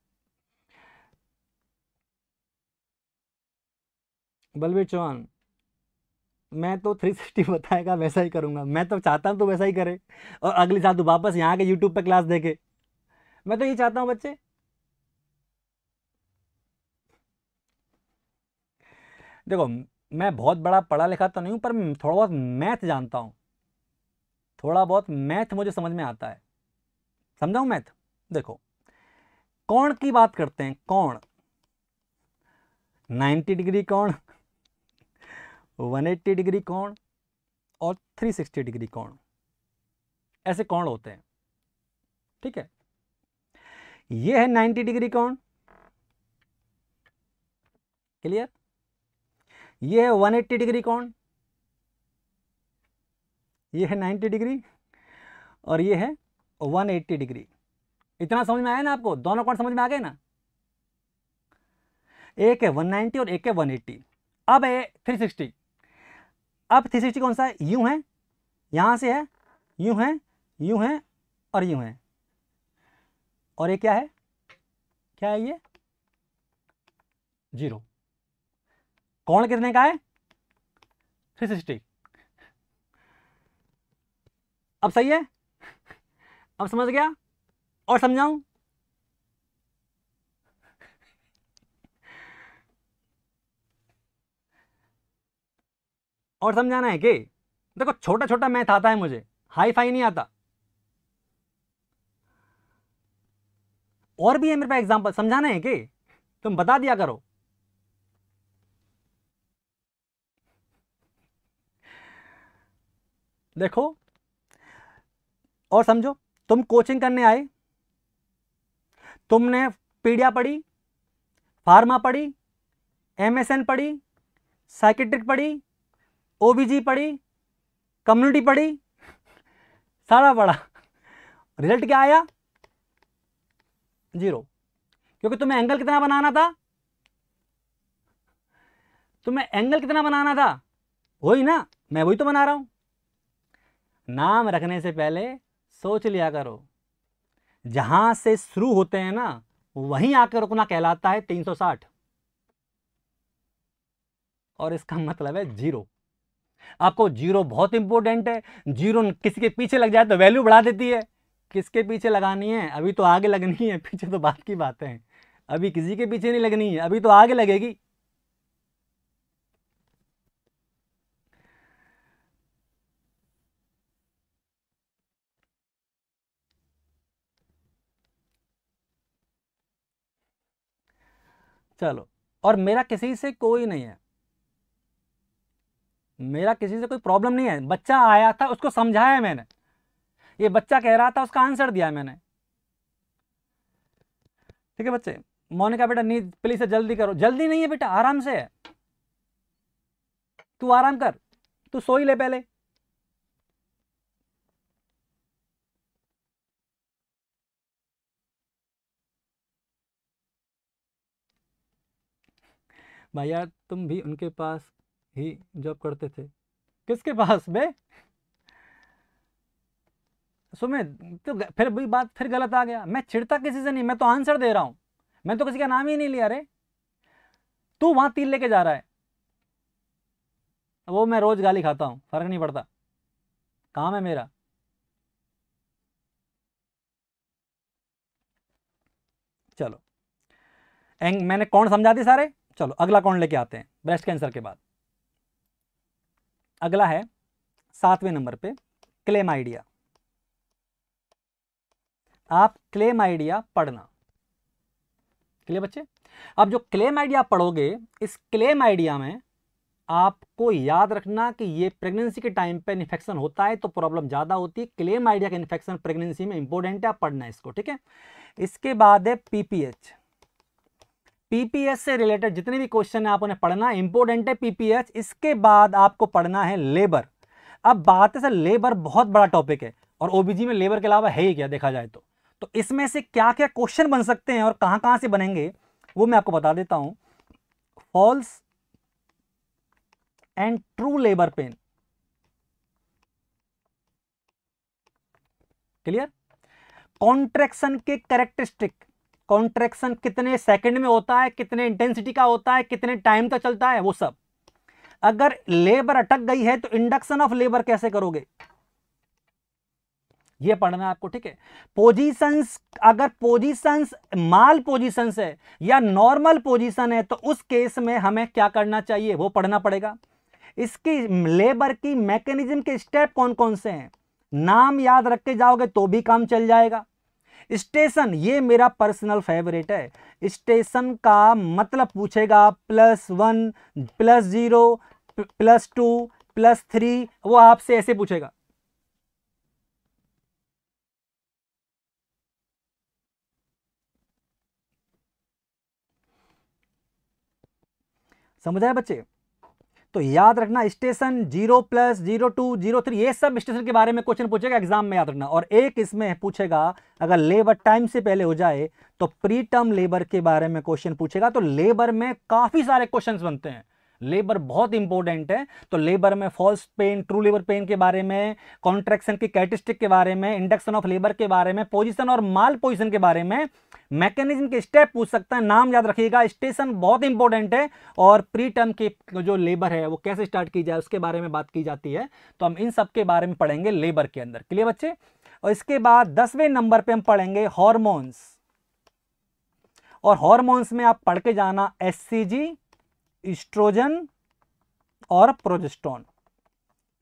बलवीर चौहान मैं तो 360 बताएगा वैसा ही करूंगा मैं तो चाहता हूं तो वैसा ही करे और अगले साल तो वापस यहां के यूट्यूब पर क्लास देखे मैं तो ये चाहता हूं बच्चे देखो मैं बहुत बड़ा पढ़ा लिखा तो नहीं हूँ पर थोड़ा बहुत मैथ जानता हूँ थोड़ा बहुत मैथ मुझे समझ में आता है समझाऊ मैथ देखो कौन की बात करते हैं कौन 90 डिग्री कौन 180 डिग्री कौन और 360 डिग्री कौन ऐसे कौन होते हैं ठीक है ये है 90 डिग्री कौन क्लियर ये है 180 डिग्री कौन ये है 90 डिग्री और ये है 180 डिग्री इतना समझ में आया ना आपको दोनों कौन समझ में आ गए ना एक है 190 और एक है 180 अब है 360 अब 360 कौन सा है यूं है यहां से है यूं है यूं है और यूं है और ये क्या है क्या है ये जीरो कौन कितने का है थ्री सिक्सटी अब सही है अब समझ गया और समझाऊं और समझाना है कि देखो छोटा छोटा मैथ आता है मुझे हाई फाई नहीं आता और भी है मेरे पास एग्जांपल समझाना है कि तुम बता दिया करो देखो और समझो तुम कोचिंग करने आए तुमने पीडिया पढ़ी फार्मा पढ़ी एमएसएन पढ़ी साइकेट्रिक पढ़ी ओबीजी पढ़ी कम्युनिटी पढ़ी सारा पढ़ा रिजल्ट क्या आया जीरो क्योंकि तुम्हें एंगल कितना बनाना था तुम्हें एंगल कितना बनाना था वही ना मैं वही तो बना रहा हूं नाम रखने से पहले सोच लिया करो जहां से शुरू होते हैं ना वहीं आकर रुकना कहलाता है 360 और इसका मतलब है जीरो आपको जीरो बहुत इंपॉर्टेंट है जीरो किसी के पीछे लग जाए तो वैल्यू बढ़ा देती है किसके पीछे लगानी है अभी तो आगे लगनी है पीछे तो बात की बातें हैं अभी किसी के पीछे नहीं लगनी है अभी तो आगे लगेगी चलो और मेरा किसी से कोई नहीं है मेरा किसी से कोई प्रॉब्लम नहीं है बच्चा आया था उसको समझाया मैंने ये बच्चा कह रहा था उसका आंसर दिया मैंने ठीक है बच्चे मोनिका बेटा नींद प्लीज से जल्दी करो जल्दी नहीं है बेटा आराम से है तू आराम कर तू सो ही ले पहले भैया तुम भी उनके पास ही जॉब करते थे किसके पास बे सुमे तो फिर वही बात फिर गलत आ गया मैं छिड़ता किसी से नहीं मैं तो आंसर दे रहा हूं मैं तो किसी का नाम ही नहीं लिया अरे तू वहां तीर लेके जा रहा है वो मैं रोज गाली खाता हूं फर्क नहीं पड़ता काम है मेरा चलो एंग मैंने कौन समझा दी सारे चलो अगला कौन लेके आते हैं ब्रेस्ट कैंसर के बाद अगला है सातवें नंबर पे क्लेम आइडिया आप क्लेम आइडिया पढ़ना क्लियर बच्चे अब जो क्लेम आइडिया पढ़ोगे इस क्लेम आइडिया में आपको याद रखना कि ये प्रेगनेंसी के टाइम पे इन्फेक्शन होता है तो प्रॉब्लम ज़्यादा होती है क्लेम आइडिया का इन्फेक्शन प्रेगनेंसी में इंपॉर्टेंट है आप पढ़ना है इसको ठीक है इसके बाद है पीपीएच पीपीएस से रिलेटेड जितने भी क्वेश्चन है आप उन्हें पढ़ना इंपॉर्टेंट है पीपीएस इसके बाद आपको पढ़ना है लेबर अब बात है सर लेबर बहुत बड़ा टॉपिक है और ओबीजी में लेबर के अलावा है ही क्या देखा जाए तो तो इसमें से क्या क्या क्वेश्चन बन सकते हैं और कहां कहां से बनेंगे वो मैं आपको बता देता हूं false and true labour pain clear contraction के कैरेक्टरिस्टिक कॉन्ट्रेक्शन कितने सेकंड में होता है कितने इंटेंसिटी का होता है कितने टाइम तक चलता है वो सब अगर लेबर अटक गई है तो इंडक्शन ऑफ लेबर कैसे करोगे ये पढ़ना है आपको ठीक है पोजीशंस अगर पोजीशंस माल पोजीशंस है या नॉर्मल पोजीशन है तो उस केस में हमें क्या करना चाहिए वो पढ़ना पड़ेगा इसकी लेबर की मैकेनिज्म के स्टेप कौन कौन से हैं नाम याद रख के जाओगे तो भी काम चल जाएगा स्टेशन ये मेरा पर्सनल फेवरेट है स्टेशन का मतलब पूछेगा plus one plus zero plus two plus three वो आपसे ऐसे पूछेगा समझ आए बच्चे तो याद रखना station zero plus zero two zero three ये सब स्टेशन के बारे में क्वेश्चन पूछेगा एग्जाम में याद रखना और एक इसमें पूछेगा अगर लेबर टाइम से पहले हो जाए तो प्री टर्म लेबर के बारे में क्वेश्चन पूछेगा तो लेबर में काफ़ी सारे क्वेश्चन बनते हैं लेबर बहुत इंपॉर्टेंट है तो लेबर में false pain true labour pain के बारे में कॉन्ट्रैक्शन की कैटिस्टिक के बारे में इंडक्शन ऑफ लेबर के बारे में पोजीशन और माल पोजीशन के बारे में मैकेनिज्म के स्टेप पूछ सकता है नाम याद रखिएगा स्टेशन बहुत इंपॉर्टेंट है और प्री टर्म के जो लेबर है वो कैसे स्टार्ट की जाए उसके बारे में बात की जाती है तो हम इन सब के बारे में पढ़ेंगे लेबर के अंदर क्लियर बच्चे और इसके बाद दसवें नंबर पे हम पढ़ेंगे हॉर्मोन्स और हॉर्मोन्स में आप पढ़ के जाना एस सी जी स्ट्रोजन और प्रोजेस्टोन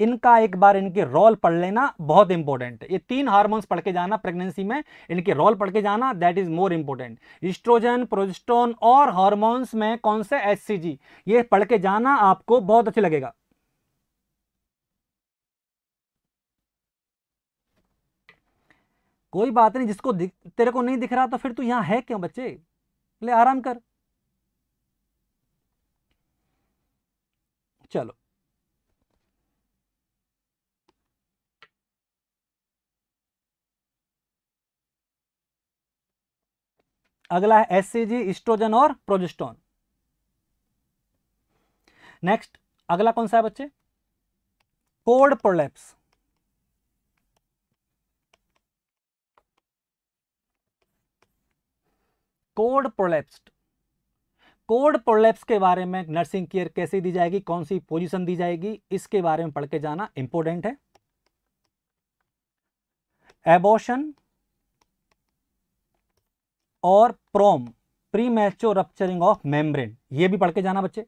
इनका एक बार इनके रोल पढ़ लेना बहुत इंपॉर्टेंट है ये तीन हार्मोन्स पढ़ के जाना प्रेगनेंसी में इनके रोल पढ़ के जाना that is more important oestrogen progesterone और हार्मोन्स में कौन से एस ये पढ़ के जाना आपको बहुत अच्छा लगेगा कोई बात नहीं जिसको तेरे को नहीं दिख रहा तो फिर तू यहां है क्यों बच्चे ले आराम कर चलो अगला है एस एस्ट्रोजन और प्रोजेस्टोन नेक्स्ट अगला कौन सा है बच्चे cord prolapse cord prolapsed cord prolapse के बारे में नर्सिंग केयर कैसे दी जाएगी कौन सी पोजीशन दी जाएगी इसके बारे में पढ़ के जाना इंपॉर्टेंट है एबोशन और PROM premature rupturing of membrane ये भी पढ़ के जाना बच्चे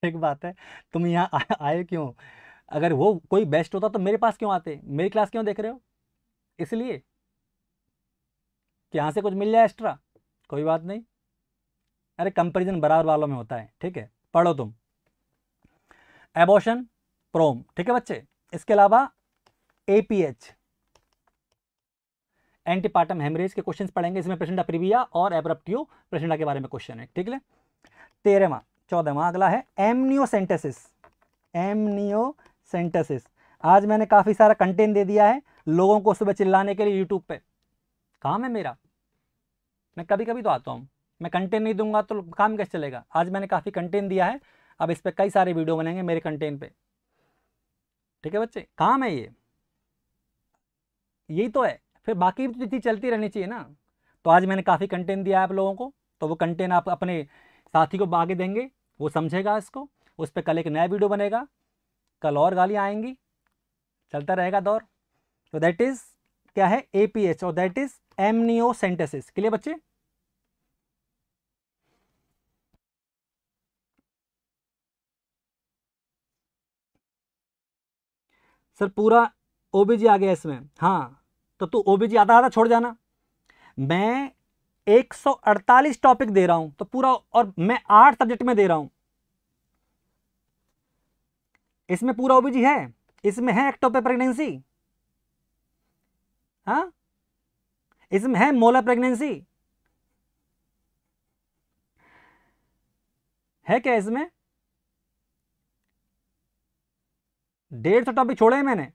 <laughs> एक बात है तुम यहाँ आए क्यों अगर वो कोई बेस्ट होता तो मेरे पास क्यों आते मेरी क्लास क्यों देख रहे हो इसलिए कि यहाँ से कुछ मिल जाए एक्स्ट्रा कोई बात नहीं अरे कंपेरिजन बराबर वालों में होता है ठीक है पढ़ो तुम एबोशन प्रोम ठीक है बच्चे इसके अलावा एपीएच एंटीपार्टम हेमरेज के क्वेश्चंस पढ़ेंगे इसमें प्रेसेंट प्रिविया और एब्रप्टियो प्रेसेंटा के बारे में क्वेश्चन है ठीक है तेरहवा चौदहवा अगला है एमनियोसेंटेसिस एमनियोसेंटेसिस आज मैंने काफ़ी सारा कंटेंट दे दिया है लोगों को सुबह चिल्लाने के लिए यूट्यूब पे काम है मेरा मैं कभी कभी तो आता हूँ मैं कंटेंट नहीं दूंगा तो काम कैसे चलेगा आज मैंने काफ़ी कंटेंट दिया है अब इस पर कई सारे वीडियो बनेंगे मेरे कंटेंट पे ठीक है बच्चे काम है ये यही तो है फिर बाकी भी तो चलती रहनी चाहिए ना तो आज मैंने काफ़ी कंटेंट दिया है आप लोगों को तो वो कंटेंट आप अपने साथी को आगे देंगे वो समझेगा इसको उस पर कल एक नया वीडियो बनेगा कल और गालियाँ आएंगी चलता रहेगा दौर तो दैट इज़ क्या है ए पी एच और दैट इज़ एमनियोसेंटेसिस क्लियर बच्चे सर पूरा ओबीजी आ गया इसमें हाँ तो तू ओबीजी आधा आधा छोड़ जाना मैं 148 टॉपिक दे रहा हूं तो पूरा और मैं आठ सब्जेक्ट में दे रहा हूं इसमें पूरा ओबीजी है इसमें है एक्टोपे प्रेगनेंसी हा इसमें है मोला प्रेगनेंसी है क्या इसमें डेढ़ सौ टॉपिक छोड़े हैं मैंने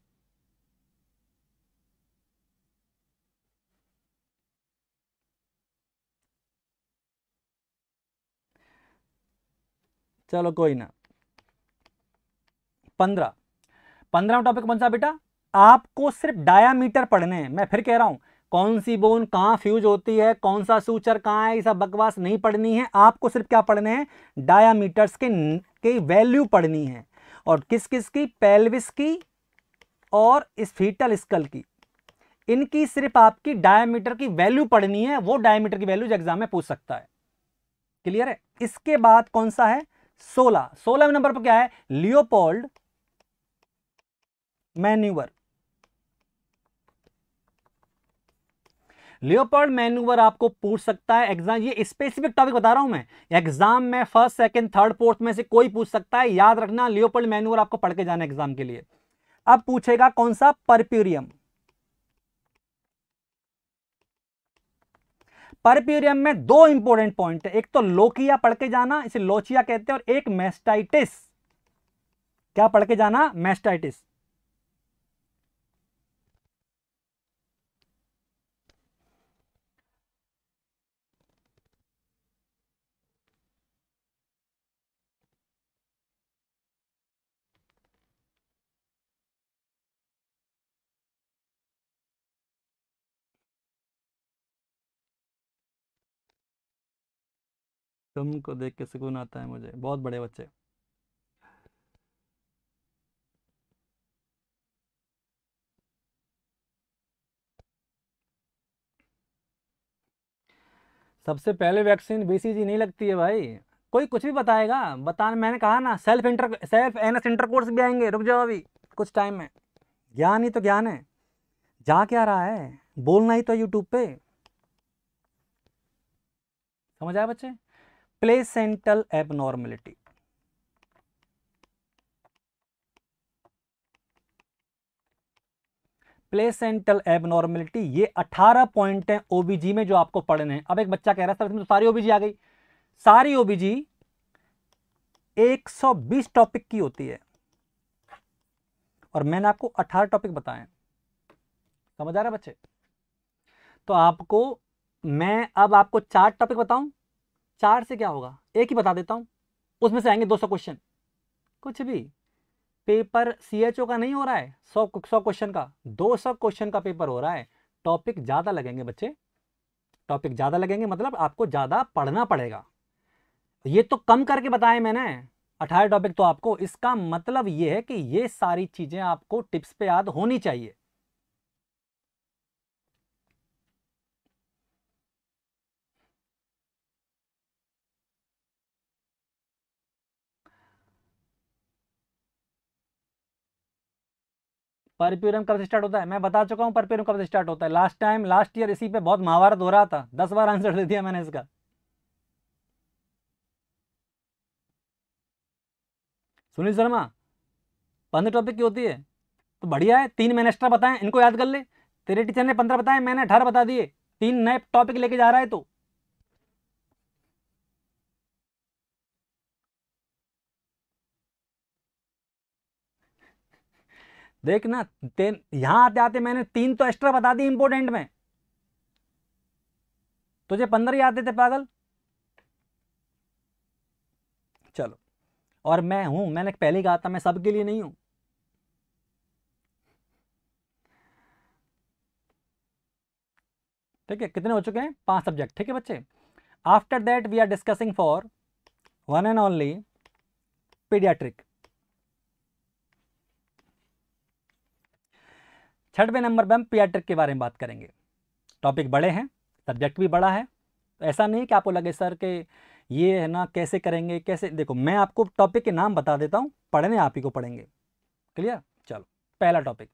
चलो कोई ना पंद्रह पंद्रह टॉपिक कौन सा बेटा आपको सिर्फ डायामीटर पढ़ने हैं मैं फिर कह रहा हूं कौन सी बोन कहां फ्यूज होती है कौन सा सूचर कहां है ये सब बकवास नहीं पढ़नी है आपको सिर्फ क्या पढ़ने हैं डायामीटर्स के के वैल्यू पढ़नी है और किस किस की पेल्विस की और इस फीटल स्कल की इनकी सिर्फ आपकी डायामीटर की वैल्यू पढ़नी है वो डायामीटर की वैल्यू एग्जाम में पूछ सकता है क्लियर है इसके बाद कौन सा है सोलह सोलह नंबर पर क्या है लियोपोल्ड मैन्यूवर लियोपोल्ड मैन्यूवर आपको पूछ सकता है एग्जाम ये स्पेसिफिक टॉपिक बता रहा हूं मैं एग्जाम में फर्स्ट सेकंड थर्ड फोर्थ में से कोई पूछ सकता है याद रखना लियोपोल्ड मैन्यूवर आपको पढ़ के जाना एग्जाम के लिए अब पूछेगा कौन सा परप्यूरियम परपीरियम में दो इंपॉर्टेंट पॉइंट है एक तो लोकिया पढ़ के जाना इसे लोचिया कहते हैं और एक मेस्टाइटिस क्या पढ़ के जाना मेस्टाइटिस तुमको देख के सुकून आता है मुझे बहुत बड़े बच्चे सबसे पहले वैक्सीन बीसीजी नहीं लगती है भाई कोई कुछ भी बताएगा बताने मैंने कहा ना self inter self N S intercourse भी आएंगे रुक जाओ अभी कुछ टाइम में ज्ञान ही तो ज्ञान है जा क्या रहा है बोलना ही तो यूट्यूब पे समझ आया बच्चे प्लेसेंटल एबनॉर्मलिटी प्लेसेंटल एबनॉर्मेलिटी ये 18 पॉइंट है ओबीजी में जो आपको पढ़ने हैं अब एक बच्चा कह रहा है सर इसमें तो सारी ओबीजी आ गई सारी ओबीजी 120 टॉपिक की होती है और मैंने आपको 18 टॉपिक बताए समझ आ रहा है बच्चे तो आपको मैं अब आपको चार टॉपिक बताऊं चार से क्या होगा एक ही बता देता हूँ उसमें से आएंगे 200 क्वेश्चन कुछ भी पेपर सी का नहीं हो रहा है सौ सौ क्वेश्चन का 200 क्वेश्चन का पेपर हो रहा है टॉपिक ज़्यादा लगेंगे बच्चे टॉपिक ज़्यादा लगेंगे मतलब आपको ज़्यादा पढ़ना पड़ेगा ये तो कम करके बताए मैंने अठारह टॉपिक तो आपको इसका मतलब ये है कि ये सारी चीज़ें आपको टिप्स पे याद होनी चाहिए परप्यूरम कब से स्टार्ट होता है मैं बता चुका हूँ परप्यूरम कब से स्टार्ट होता है लास्ट टाइम लास्ट ईयर इसी पे बहुत महाभारत हो रहा था दस बार आंसर दे दिया मैंने इसका सुनील शर्मा पंद्रह टॉपिक की होती है तो बढ़िया है तीन मैंने एक्स्ट्रा बताएं इनको याद कर ले तेरे टीचर ने पंद्रह बताए मैंने अठारह बता दिए तीन नए टॉपिक लेके जा रहा है तो देखना यहां आते आते मैंने तीन तो एक्स्ट्रा बता दी इंपोर्टेंट में तुझे पंद्रह आते थे पागल चलो और मैं हूं मैंने पहले कहा था मैं सबके लिए नहीं हूं ठीक है कितने हो चुके हैं पांच सब्जेक्ट ठीक है बच्चे after that we are discussing for one and only paediatric छठवें नंबर पर हम पियाट्रिक के बारे में बात करेंगे टॉपिक बड़े हैं सब्जेक्ट भी बड़ा है तो ऐसा नहीं कि आपको लगे सर के ये है ना कैसे करेंगे कैसे देखो मैं आपको टॉपिक के नाम बता देता हूँ पढ़ने आप ही को पढ़ेंगे क्लियर चलो पहला टॉपिक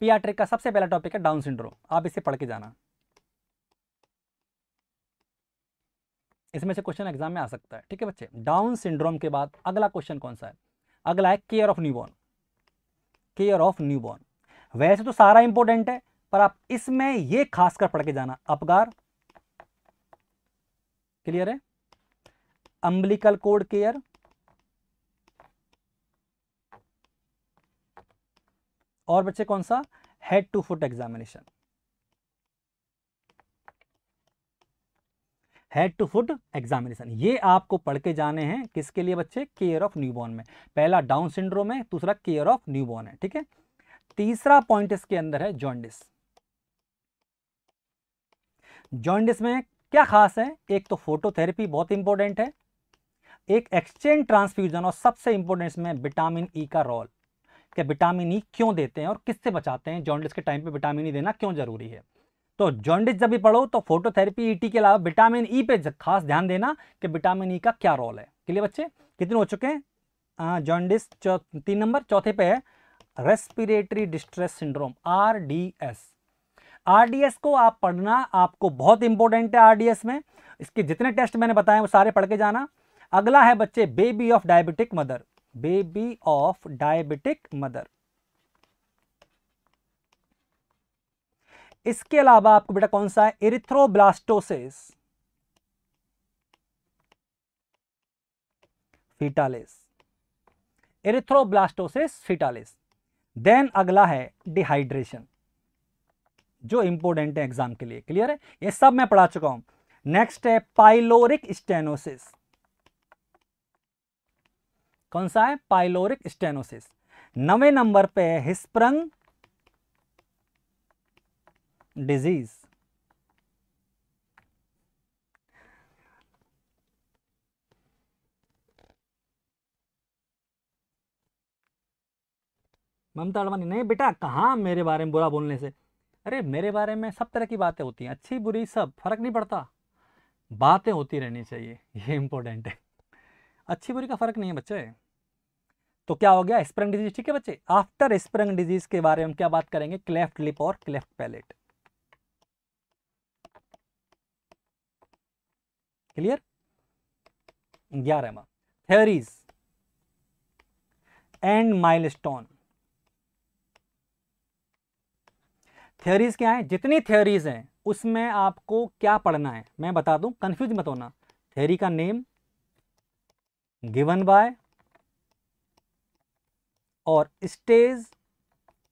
पियाट्रिक का सबसे पहला टॉपिक है डाउन सिंड्रोम आप इसे पढ़ के जाना इसमें से क्वेश्चन एग्जाम में आ सकता है ठीक है बच्चे डाउन सिंड्रोम के बाद अगला क्वेश्चन कौन सा है अगला है care of newborn care of newborn वैसे तो सारा इंपॉर्टेंट है पर आप इसमें ये खासकर पढ़ के जाना अपगार क्लियर है अम्बलिकल कोड केयर और बच्चे कौन सा head to foot examination head to foot examination ये आपको पढ़ के जाने हैं किसके लिए बच्चे केयर ऑफ न्यूबॉर्न में पहला डाउन सिंड्रोम है दूसरा केयर ऑफ न्यूबॉर्न है ठीक है तीसरा पॉइंट इसके अंदर है जॉन्डिस जॉन्डिस में क्या खास है एक तो फोटोथेरेपी बहुत इंपॉर्टेंट है एक एक्सचेंज ट्रांसफ्यूजन और सबसे इंपॉर्टेंट इसमें विटामिन ई e का रोल कि विटामिन ई e क्यों देते हैं और किससे बचाते हैं जॉन्डिस के टाइम पे विटामिन ई e देना क्यों जरूरी है तो जॉन्डिस जब भी पढ़ो तो फोटोथेरेपी ईटी e के अलावा विटामिन ई e पे खास ध्यान देना कि विटामिन ई e का क्या रोल है क्लियर बच्चे कितने हो चुके हैं जॉन्डिस तीन नंबर चौथे पे है respiratory distress syndrome RDS RDS को आप पढ़ना आपको बहुत इंपॉर्टेंट है आरडीएस में इसके जितने टेस्ट मैंने बताए वो सारे पढ़ के जाना अगला है बच्चे baby of diabetic mother baby of diabetic mother इसके अलावा आपको बेटा कौन सा है erythroblastosis fetalis erythroblastosis fetalis then अगला है डिहाइड्रेशन जो इंपॉर्टेंट है एग्जाम के लिए क्लियर है ये सब मैं पढ़ा चुका हूं नेक्स्ट है पाइलोरिक स्टेनोसिस कौन सा है पाइलोरिक स्टेनोसिस नवे नंबर पे है हिस्प्रंग डिजीज ममता अडवाणी नहीं बेटा कहाँ मेरे बारे में बुरा बोलने से अरे मेरे बारे में सब तरह की बातें होती हैं अच्छी बुरी सब फर्क नहीं पड़ता बातें होती रहनी चाहिए ये इंपॉर्टेंट है अच्छी बुरी का फर्क नहीं है बच्चे तो क्या हो गया स्प्रिंग डिजीज ठीक है बच्चे आफ्टर स्प्रिंग डिजीज के बारे में क्या बात करेंगे क्लेफ्ट लिप और क्लेफ्ट पैलेट क्लियर ग्यारह थ्योरीज एंड माइलस्टोन थ्योरीज़ क्या है जितनी थ्योरीज़ हैं उसमें आपको क्या पढ़ना है मैं बता दूं कंफ्यूज मत होना थ्योरी का नेम गिवन बाय और स्टेज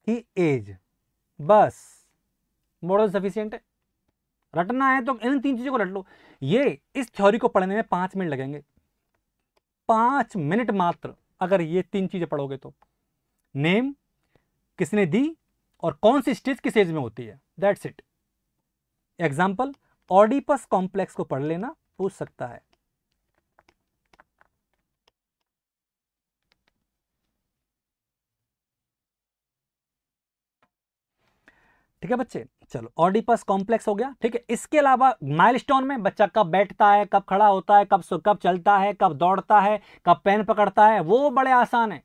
की एज बस मॉडल सफिशियंट है रटना है तो इन तीन चीज़ों को रट लो ये इस थ्योरी को पढ़ने में पांच मिनट लगेंगे पांच मिनट मात्र अगर ये तीन चीज़ें पढ़ोगे तो नेम किसने दी और कौन सी स्टेज किस एज में होती है that's it example Oedipus complex को पढ़ लेना पूछ सकता है ठीक है बच्चे चलो ऑडिपस कॉम्प्लेक्स हो गया ठीक है इसके अलावा माइलस्टोन में बच्चा कब बैठता है कब खड़ा होता है कब कब चलता है कब दौड़ता है कब पेन पकड़ता है वो बड़े आसान है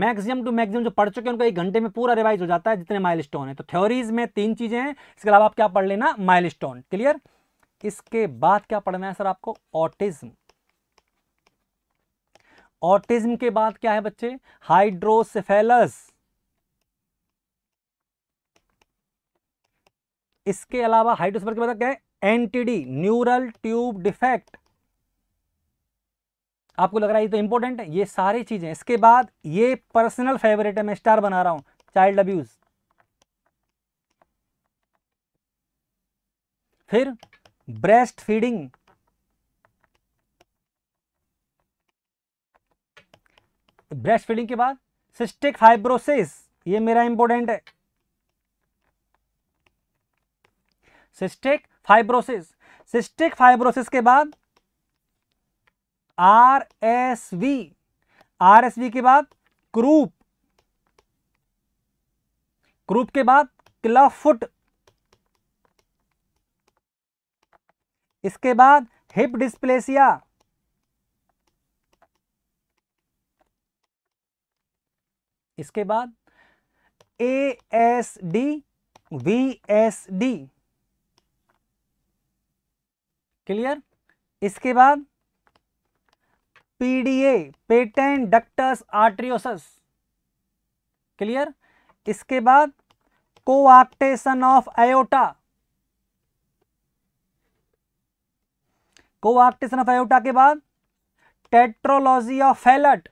मैक्सिमम टू मैक्सिमम जो पढ़ चुके हैं उनको एक घंटे में पूरा रिवाइज हो जाता है जितने माइल स्टोन है तो थ्योरीज में तीन चीज़ें हैं इसके अलावा आप क्या पढ़ लेना माइल स्टोन क्लियर इसके बाद क्या पढ़ना है सर आपको ऑटिज्म ऑटिज्म के बाद क्या है बच्चे हाइड्रोसिफेलस इसके अलावा हाइड्रोसिफेल के बाद क्या है एनटीडी न्यूरल ट्यूब डिफेक्ट आपको लग रहा है ये तो इंपॉर्टेंट है ये सारी चीज़ें इसके बाद ये पर्सनल फेवरेट है मैं स्टार बना रहा हूं चाइल्ड अब्यूज़ फिर ब्रेस्ट फीडिंग ब्रेस्ट फीडिंग के बाद सिस्टिक फाइब्रोसिस ये मेरा इंपॉर्टेंट है सिस्टिक फाइब्रोसिस सिस्टिक फाइब्रोसिस के बाद R S V R S V के बाद क्रूप क्रूप के बाद क्लफुट इसके बाद हिप डिस्प्लेसिया इसके बाद A S D V S D clear इसके बाद PDA patent ductus arteriosus clear इसके बाद coarctation of aorta coarctation of aorta के बाद टेट्रोलॉजी ऑफ फैलट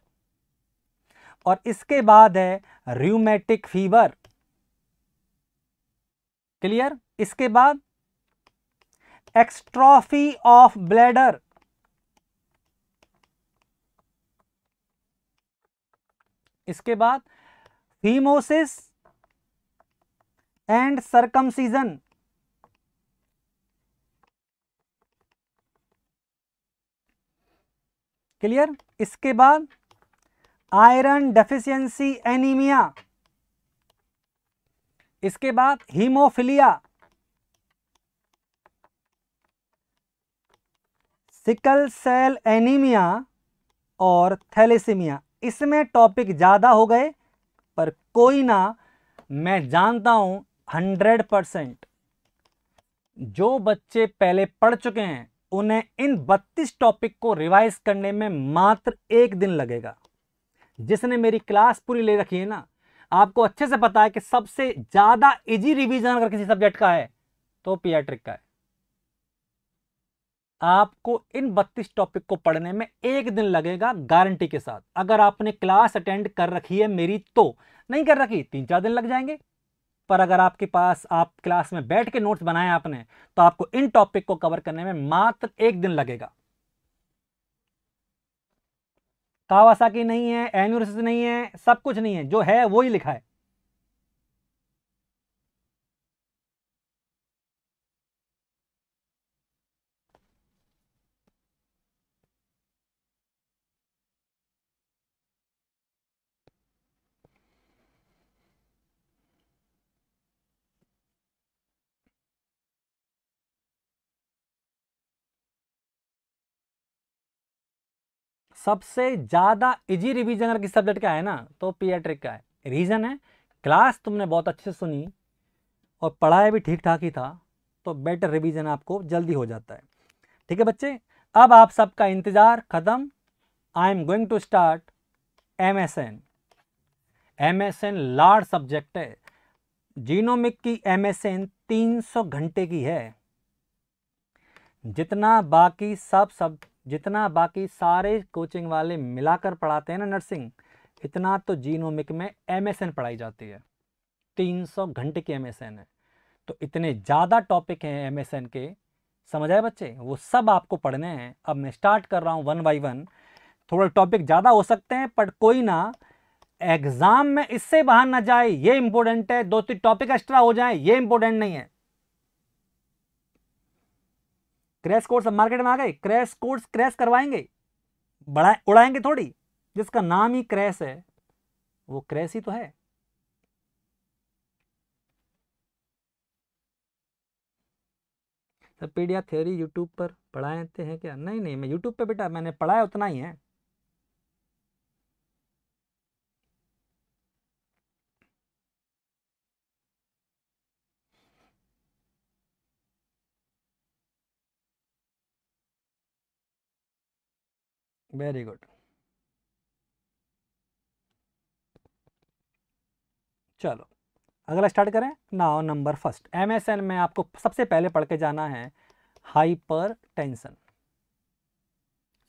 और इसके बाद है र्यूमेटिक फीवर क्लियर इसके बाद एक्सट्रॉफी ऑफ ब्लैडर इसके बाद फीमोसिस एंड सरकमसीजन क्लियर इसके बाद आयरन डेफिशिएंसी एनीमिया इसके बाद हीमोफिलिया सिकल सेल एनीमिया और थैलेसीमिया इसमें टॉपिक ज़्यादा हो गए पर कोई ना मैं जानता हूँ हंड्रेड परसेंट जो बच्चे पहले पढ़ चुके हैं उन्हें इन बत्तीस टॉपिक को रिवाइज करने में मात्र एक दिन लगेगा जिसने मेरी क्लास पूरी ले रखी है ना आपको अच्छे से पता है कि सबसे ज़्यादा इजी रिवीजन अगर किसी सब्जेक्ट का है तो पियाट्रिक का है आपको इन 32 टॉपिक को पढ़ने में एक दिन लगेगा गारंटी के साथ अगर आपने क्लास अटेंड कर रखी है मेरी तो नहीं कर रखी तीन चार दिन लग जाएंगे पर अगर आपके पास आप क्लास में बैठ के नोट्स बनाए आपने तो आपको इन टॉपिक को कवर करने में मात्र एक दिन लगेगा कावासा की नहीं है एन्यूरसिस नहीं है सब कुछ नहीं है जो है वो ही लिखा है सबसे ज़्यादा इजी रिवीजन अगर किस सब्जेक्ट का है ना तो पीएट्रिक का है रीज़न है क्लास तुमने बहुत अच्छे से सुनी और पढ़ाया भी ठीक ठाक ही था तो बेटर रिवीजन आपको जल्दी हो जाता है ठीक है बच्चे अब आप सबका इंतज़ार ख़त्म I am going to start M S N M S N large subject है जीनोमिक की एम एस एन तीन सौ घंटे की है जितना बाकी सब सब जितना बाकी सारे कोचिंग वाले मिलाकर पढ़ाते हैं ना नर्सिंग इतना तो जीनोमिक में एमएसएन पढ़ाई जाती है 300 घंटे की एमएसएन है तो इतने ज़्यादा टॉपिक हैं एमएसएन के समझ आए बच्चे वो सब आपको पढ़ने हैं अब मैं स्टार्ट कर रहा हूँ वन बाई वन थोड़े टॉपिक ज़्यादा हो सकते हैं पर कोई ना एग्ज़ाम में इससे बाहर ना जाए ये इंपॉर्टेंट है दो तीन टॉपिक एक्स्ट्रा हो जाए ये इंपॉर्टेंट नहीं है क्रैश कोर्स अब मार्केट में आ गए क्रैश कोर्स क्रैश करवाएंगे बड़ा उड़ाएंगे थोड़ी जिसका नाम ही क्रैश है वो क्रैश ही तो है सर पीडिया थ्योरी यूट्यूब पर पढ़ाए हैं क्या नहीं नहीं मैं यूट्यूब पे बेटा मैंने पढ़ाया उतना ही है very good चलो अगला स्टार्ट करें नाउ नंबर फर्स्ट एमएसएन में आपको सबसे पहले पढ़ के जाना है हाइपर टेंशन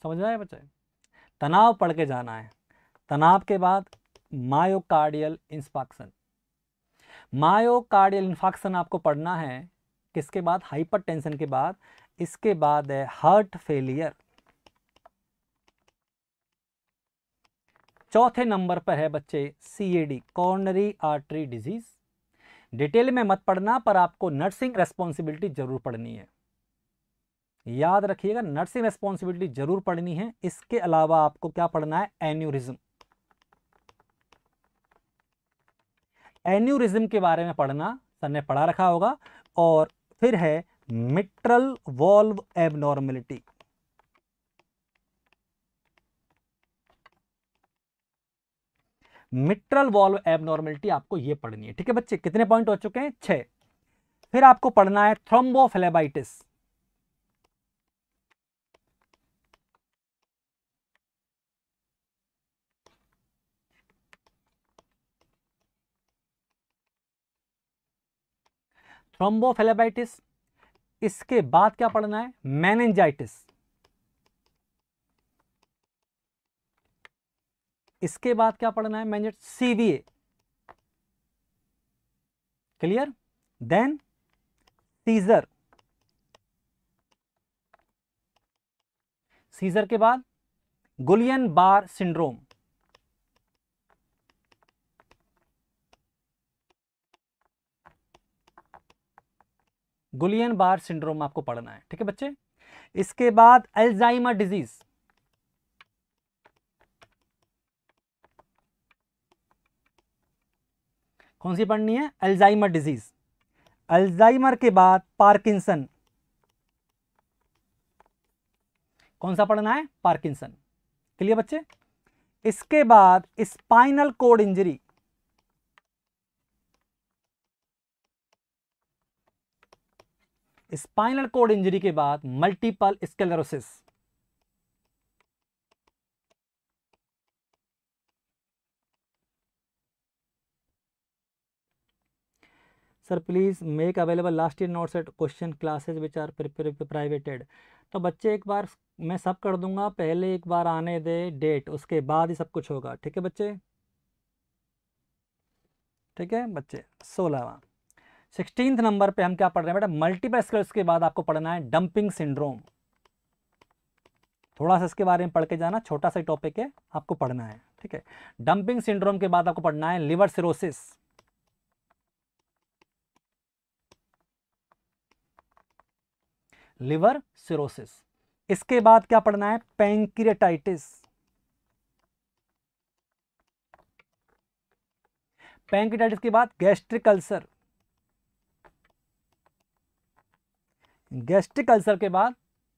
समझ में बच्चे तनाव पढ़ के जाना है तनाव के बाद मायोकार्डियल इंस्पाक्शन मायोकार्डियल इंफाक्शन आपको पढ़ना है किसके बाद हाइपर टेंशन के बाद इसके बाद है हार्ट फेलियर चौथे नंबर पर है बच्चे C D coronary artery disease detail में मत पढ़ना पर आपको नर्सिंग रेस्पॉन्सिबिलिटी जरूर पढ़नी है याद रखिएगा नर्सिंग रेस्पॉन्सिबिलिटी जरूर पढ़नी है इसके अलावा आपको क्या पढ़ना है एन्यूरिज्म एन्यूरिज्म के बारे में पढ़ना सर ने पढ़ा रखा होगा और फिर है mitral valve abnormality mitral valve abnormality आपको ये पढ़नी है ठीक है बच्चे कितने पॉइंट हो चुके हैं छह फिर आपको पढ़ना है थ्रोम्बोफेलेबाइटिस थ्रोम्बोफेलेबाइटिस इसके बाद क्या पढ़ना है मैनेंजाइटिस इसके बाद क्या पढ़ना है मैंने CVA clear then seizure seizure के बाद गुलियन बार सिंड्रोम गुलियन बार सिंड्रोम आपको पढ़ना है ठीक है बच्चे इसके बाद एल्जाइमा डिजीज कौन सी पढ़नी है अल्जाइमर डिजीज अल्जाइमर के बाद पार्किंसन कौन सा पढ़ना है पार्किंसन क्लियर बच्चे इसके बाद spinal cord injury spinal cord injury के बाद multiple sclerosis sir please make available last year notes at question classes which are privated तो बच्चे एक बार मैं सब कर दूंगा पहले एक बार आने दे डेट उसके बाद ही सब कुछ होगा ठीक है बच्चे ठीक है बच्चे सोलहवा सिक्सटीन नंबर पे हम क्या पढ़ रहे हैं बेटा मल्टीपल स्कल्स के बाद आपको पढ़ना है डंपिंग सिंड्रोम थोड़ा सा इसके बारे में पढ़ के जाना छोटा सा टॉपिक है आपको पढ़ना है ठीक है डंपिंग सिंड्रोम के बाद आपको पढ़ना है लिवर सिरोसिस लिवर सिरोसिस इसके बाद क्या पढ़ना है पैंक्रियाटाइटिस पैंक्रियाटाइटिस के बाद गैस्ट्रिक अल्सर गैस्ट्रिक अल्सर के बाद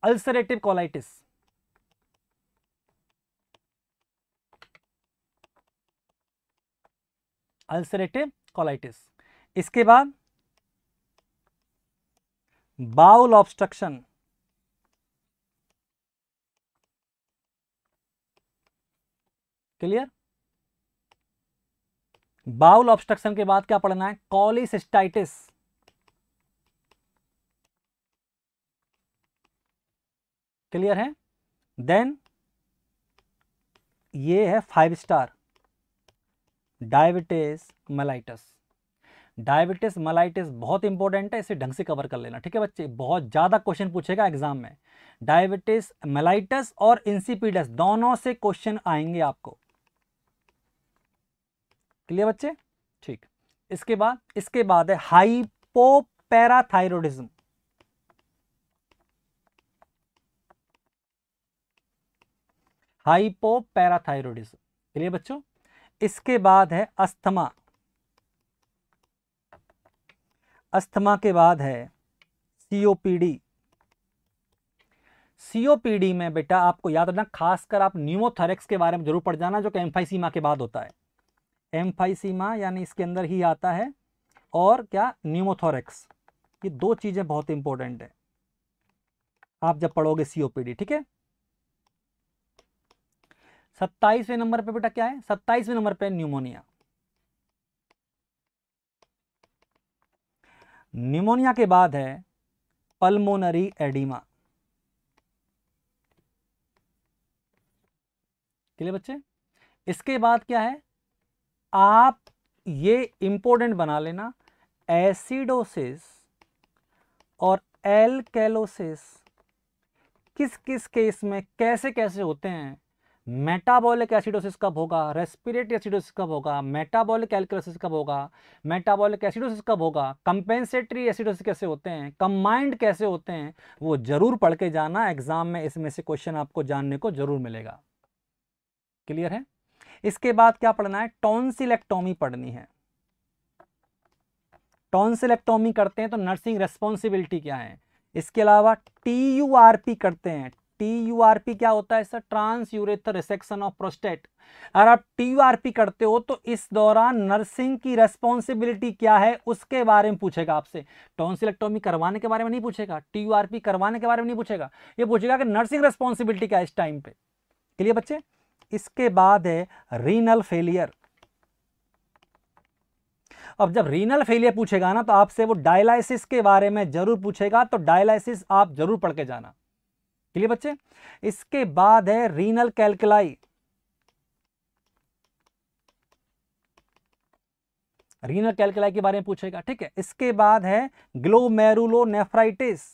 अल्सरेटिव कोलाइटिस अल्सरेटिव कोलाइटिस इसके बाद bowel obstruction clear bowel obstruction के बाद क्या पढ़ना है कॉलिसिस्टाइटिस क्लियर है देन ये है five star diabetes mellitus diabetes mellitus बहुत इंपॉर्टेंट है इसे ढंग से कवर कर लेना ठीक है बच्चे बहुत ज़्यादा क्वेश्चन पूछेगा एग्जाम में डायबिटिस मलाइटस और इंसिपीडस दोनों से क्वेश्चन आएंगे आपको क्लियर बच्चे ठीक इसके बाद इसके बाद है हाइपोपैराथायरोडिज्म हाइपोपैराथायरोडिज्म क्लियर बच्चों इसके बाद है अस्थमा अस्थमा के बाद है सीओपीडी सीओपीडी में बेटा आपको याद रखना खासकर आप न्यूमोथेरेक्स के बारे में जरूर पढ़ जाना जो कि एम्फाइसीमा के बाद होता है एम्फाइसीमा यानी इसके अंदर ही आता है और क्या न्यूमोथोरेक्स ये दो चीज़ें बहुत इंपॉर्टेंट है आप जब पढ़ोगे सीओपीडी ठीक है सत्ताईसवें नंबर पे बेटा क्या है सत्ताईसवें नंबर पे न्यूमोनिया निमोनिया के बाद है पल्मोनरी एडिमा के लिए बच्चे इसके बाद क्या है आप ये इंपॉर्टेंट बना लेना एसिडोसिस और एलकेलोसिस किस किस केस में कैसे कैसे होते हैं मेटाबॉलिक एसिडोसिस कब होगा रेस्पिरेटरी एसिडोसिस कब होगा मेटाबॉलिक कैलकुलोसिस कब होगा मेटाबॉलिक एसिडोसिस कब होगा कंपेंसेटरी एसिडोसिस कैसे होते हैं कंबाइंड कैसे होते हैं वो जरूर पढ़ के जाना एग्जाम में इसमें से क्वेश्चन आपको जानने को जरूर मिलेगा क्लियर है इसके बाद क्या पढ़ना है टॉन्सिलेक्टोमी पढ़नी है टॉन्सिलेक्टोमी करते हैं तो नर्सिंग रेस्पॉन्सिबिलिटी क्या है इसके अलावा टी करते हैं टी क्या होता है sir trans urethral resection of prostate अगर आप टी करते हो तो इस दौरान नर्सिंग की रेस्पॉन्सिबिलिटी क्या है उसके बारे में पूछेगा आपसे टॉन्सिलेक्टोमी करवाने के बारे में नहीं पूछेगा टी करवाने के बारे में नहीं पूछेगा ये पूछेगा कि नर्सिंग रेस्पॉन्सिबिलिटी क्या है इस टाइम पे क्लियर बच्चे इसके बाद है रीनल फेलियर अब जब रीनल फेलियर पूछेगा ना तो आपसे वो डायलिसिस के बारे में जरूर पूछेगा तो डायलिसिस आप जरूर पढ़ के जाना क्लियर बच्चे इसके बाद है रीनल कैलकुलाई रीनल कैलकुलाई के बारे में पूछेगा ठीक है इसके बाद है ग्लोमेरुलो नेफ्राइटिस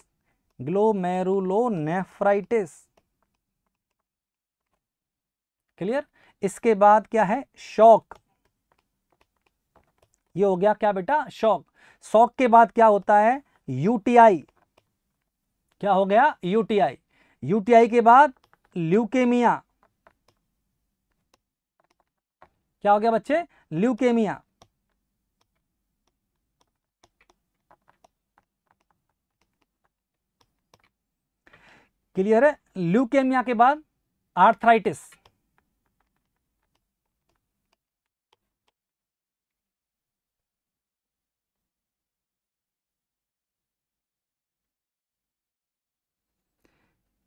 क्लियर इसके बाद क्या है शौक ये हो गया क्या बेटा शौक शॉक के बाद क्या होता है यूटीआई क्या हो गया यूटीआई यूटीआई के बाद ल्यूकेमिया क्या हो गया बच्चे ल्यूकेमिया क्लियर है ल्यूकेमिया के बाद आर्थराइटिस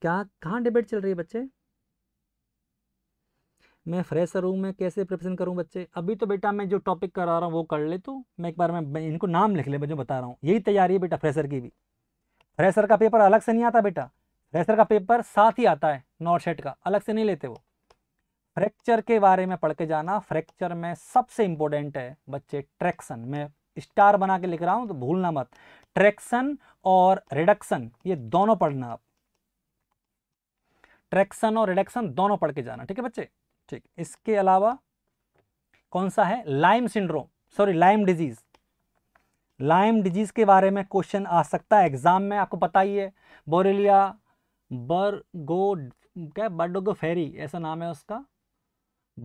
क्या कहाँ डिबेट चल रही है बच्चे मैं फ्रेशर हूँ मैं कैसे प्रिपरेशन करूँ बच्चे अभी तो बेटा मैं जो टॉपिक करा रहा हूँ वो कर ले तो मैं एक बार मैं इनको नाम लिख ले बच्चों बता रहा हूँ यही तैयारी है बेटा फ्रेशर की भी फ्रेशर का पेपर अलग से नहीं आता बेटा फ्रेशर का पेपर साथ ही आता है नॉर्थ सेट का अलग से नहीं लेते वो फ्रैक्चर के बारे में पढ़ के जाना फ्रैक्चर में सबसे इंपॉर्टेंट है बच्चे ट्रैक्शन मैं स्टार बना के लिख रहा हूँ तो भूलना मत ट्रैक्शन और रिडक्शन ये दोनों पढ़ना आप ट्रैक्शन और रिडक्शन दोनों पढ़ के जाना ठीक है बच्चे ठीक इसके अलावा कौन सा है Lyme syndrome sorry Lyme disease Lyme disease के बारे में क्वेश्चन आ सकता है एग्जाम में आपको पता ही है बोरेलिया बर्गो क्या बर्डोगो फेरी ऐसा नाम है उसका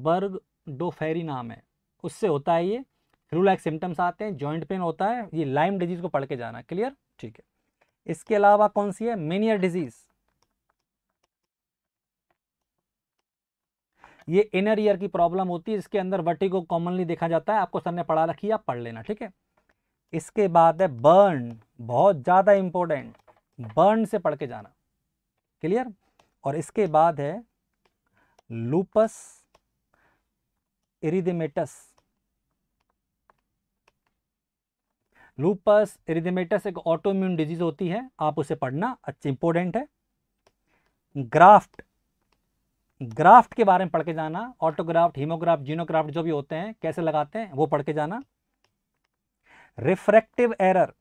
बर्ग डो फेरी नाम है उससे होता है ये फ्लू लाइक सिम्टम्स आते हैं जॉइंट पेन होता है ये लाइम डिजीज को पढ़ के जाना क्लियर ठीक है इसके अलावा कौन सी है मेनियर डिजीज़ ये इनर ईयर की प्रॉब्लम होती है इसके अंदर वर्टिगो कॉमनली देखा जाता है आपको सर ने पढ़ा रखी आप पढ़ लेना ठीक है इसके बाद है बर्न बहुत ज़्यादा इंपॉर्टेंट बर्न से पढ़ के जाना क्लियर और इसके बाद है लूपस इरिदिमेटस लूपस इरिदिमेटस एक ऑटोम्यून डिजीज होती है आप उसे पढ़ना अच्छी इंपॉर्टेंट है ग्राफ्ट ग्राफ्ट के बारे में पढ़ के जाना ऑटोग्राफ्ट हीमोग्राफ्ट जीनोग्राफ्ट जो भी होते हैं कैसे लगाते हैं वो पढ़ के जाना रिफ्रैक्टिव एरर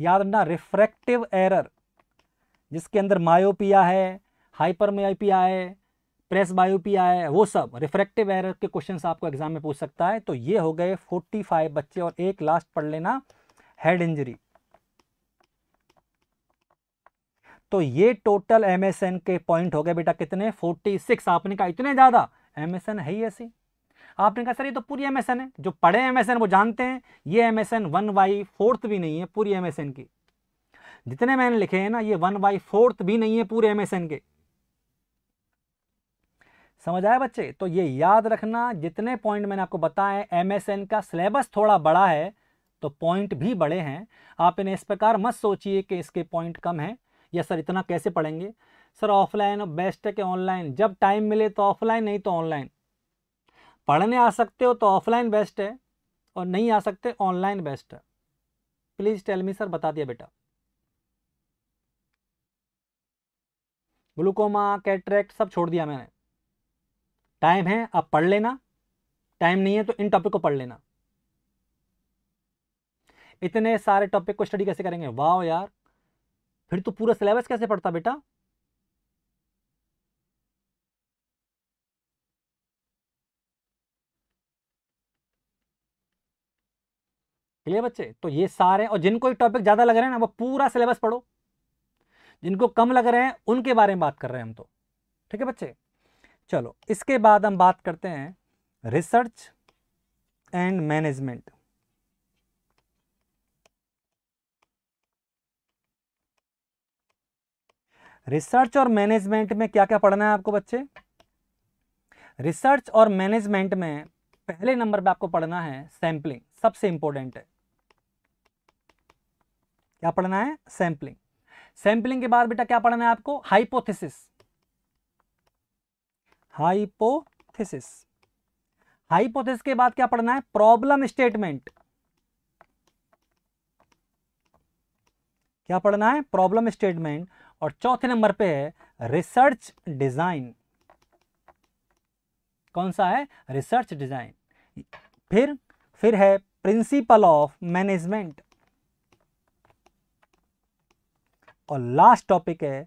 याद रखना रिफ्रैक्टिव एरर जिसके अंदर मायोपिया है हाइपर मायोपिया है प्रेस बायोपिया है वो सब रिफ्रैक्टिव एरर के क्वेश्चन आपको एग्जाम में पूछ सकता है तो ये हो गए फोर्टी फाइव बच्चे और एक लास्ट पढ़ लेना हेड इंजरी तो ये टोटल एमएसएन के पॉइंट हो गए बेटा कितने 46 आपने कहा इतने ज़्यादा एमएसएन है ही ऐसी आपने कहा सर ये तो पूरी एमएसएन है जो पढ़े एमएसएन वो जानते हैं ये M S N one by fourth भी नहीं है पूरी एमएसएन की जितने मैंने लिखे हैं ना ये वन बाई फोर्थ भी नहीं है पूरे एमएसएन के समझ आए बच्चे तो ये याद रखना जितने पॉइंट मैंने आपको बताए एमएसएन का सिलेबस थोड़ा बड़ा है तो पॉइंट भी बड़े हैं आप इन्हें इस प्रकार मत सोचिए कि इसके पॉइंट कम हैं या सर इतना कैसे पढ़ेंगे सर ऑफलाइन बेस्ट है कि ऑनलाइन जब टाइम मिले तो ऑफलाइन नहीं तो ऑनलाइन पढ़ने आ सकते हो तो ऑफलाइन बेस्ट है और नहीं आ सकते ऑनलाइन बेस्ट है प्लीज़ टेल मी सर बता दिया बेटा ग्लूकोमा कैट्रैक्ट सब छोड़ दिया मैंने टाइम है आप पढ़ लेना टाइम नहीं है तो इन टॉपिक को पढ़ लेना इतने सारे टॉपिक को स्टडी कैसे करेंगे वाह यार फिर तो पूरा सिलेबस कैसे पढ़ता बेटा क्लियर बच्चे तो ये सारे और जिनको टॉपिक ज़्यादा लग रहे हैं ना वो पूरा सिलेबस पढ़ो जिनको कम लग रहे हैं उनके बारे में बात कर रहे हैं हम तो ठीक है बच्चे चलो इसके बाद हम बात करते हैं रिसर्च एंड मैनेजमेंट रिसर्च और मैनेजमेंट में क्या क्या पढ़ना है आपको बच्चे रिसर्च और मैनेजमेंट में पहले नंबर पे आपको पढ़ना है सैंपलिंग सबसे इंपॉर्टेंट है क्या पढ़ना है सैंपलिंग सैंपलिंग के बाद बेटा क्या पढ़ना है आपको हाइपोथेसिस हाइपोथेसिस हाइपोथेसिस के बाद क्या पढ़ना है प्रॉब्लम स्टेटमेंट क्या पढ़ना है प्रॉब्लम स्टेटमेंट और चौथे नंबर पे है रिसर्च डिज़ाइन कौन सा है रिसर्च डिज़ाइन फिर फिर है प्रिंसिपल ऑफ मैनेजमेंट और लास्ट टॉपिक है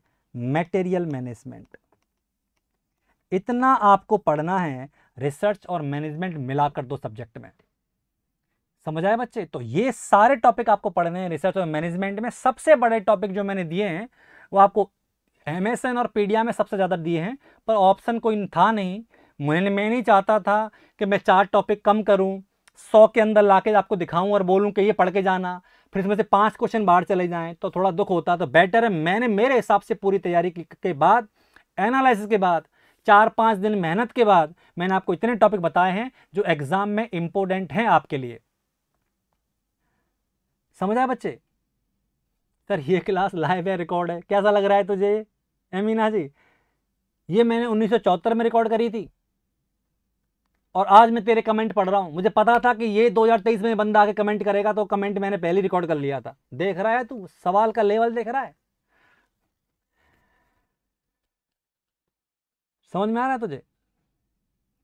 मटेरियल मैनेजमेंट इतना आपको पढ़ना है रिसर्च और मैनेजमेंट मिलाकर दो सब्जेक्ट में समझ आए बच्चे तो ये सारे टॉपिक आपको पढ़ने हैं रिसर्च और मैनेजमेंट में सबसे बड़े टॉपिक जो मैंने दिए हैं वो आपको एम और पीडिया में सबसे ज़्यादा दिए हैं पर ऑप्शन कोई था नहीं मैंने मैं नहीं चाहता था कि मैं चार टॉपिक कम करूं सौ के अंदर ला आपको दिखाऊं और बोलूं कि ये पढ़ के जाना फिर इसमें से पांच क्वेश्चन बाहर चले जाएं तो थोड़ा दुख होता तो बेटर है मैंने मेरे हिसाब से पूरी तैयारी के बाद एनालिसिस के बाद चार पाँच दिन मेहनत के बाद मैंने आपको इतने टॉपिक बताए हैं जो एग्ज़ाम में इम्पोर्टेंट हैं आपके लिए समझ आए बच्चे सर ये क्लास लाइव है रिकॉर्ड है कैसा लग रहा है तुझे एमीना जी ये मैंने उन्नीस में रिकॉर्ड करी थी और आज मैं तेरे कमेंट पढ़ रहा हूँ मुझे पता था कि ये 2023 में बंदा आके कमेंट करेगा तो कमेंट मैंने पहले रिकॉर्ड कर लिया था देख रहा है तू सवाल का लेवल देख रहा है समझ में आ रहा है तुझे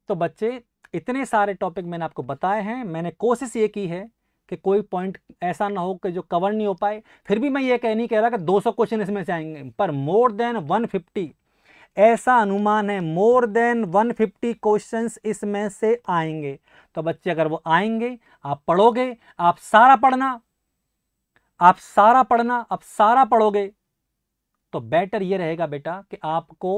तो बच्चे इतने सारे टॉपिक मैंने आपको बताए हैं मैंने कोशिश ये की है कि कोई पॉइंट ऐसा ना हो कि जो कवर नहीं हो पाए फिर भी मैं ये कह नहीं कह रहा कि 200 क्वेश्चन इसमें से आएंगे पर मोर देन 150 ऐसा अनुमान है मोर देन 150 क्वेश्चन इसमें से आएंगे तो बच्चे अगर वो आएंगे आप पढ़ोगे आप सारा पढ़ना आप सारा पढ़ना आप सारा पढ़ोगे तो बेटर ये रहेगा बेटा कि आपको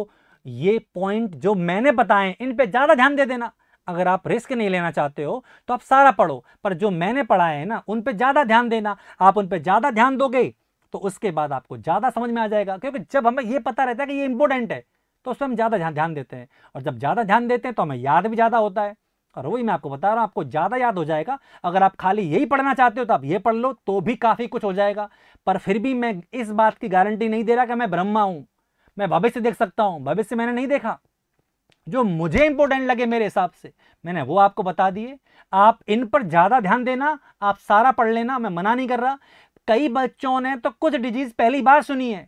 ये पॉइंट जो मैंने बताए इन पे ज़्यादा ध्यान दे देना अगर आप रिस्क नहीं लेना चाहते हो तो आप सारा पढ़ो पर जो मैंने पढ़ा है ना उन पर ज़्यादा ध्यान देना आप उन पर ज़्यादा ध्यान दोगे तो उसके बाद आपको ज़्यादा समझ में आ जाएगा क्योंकि जब हमें यह पता रहता है कि ये इंपॉर्टेंट है तो उस पर हम ज़्यादा ध्यान देते हैं और जब ज़्यादा ध्यान देते हैं तो हमें याद भी ज़्यादा होता है और वही मैं आपको बता रहा हूं आपको ज़्यादा याद हो जाएगा अगर आप खाली यही पढ़ना चाहते हो तो आप ये पढ़ लो तो भी काफ़ी कुछ हो जाएगा पर फिर भी मैं इस बात की गारंटी नहीं दे रहा कि मैं ब्रह्मा हूं मैं भविष्य देख सकता हूं भविष्य मैंने नहीं देखा जो मुझे इंपॉर्टेंट लगे मेरे हिसाब से मैंने वो आपको बता दिए आप इन पर ज़्यादा ध्यान देना आप सारा पढ़ लेना मैं मना नहीं कर रहा कई बच्चों ने तो कुछ डिजीज़ पहली बार सुनी है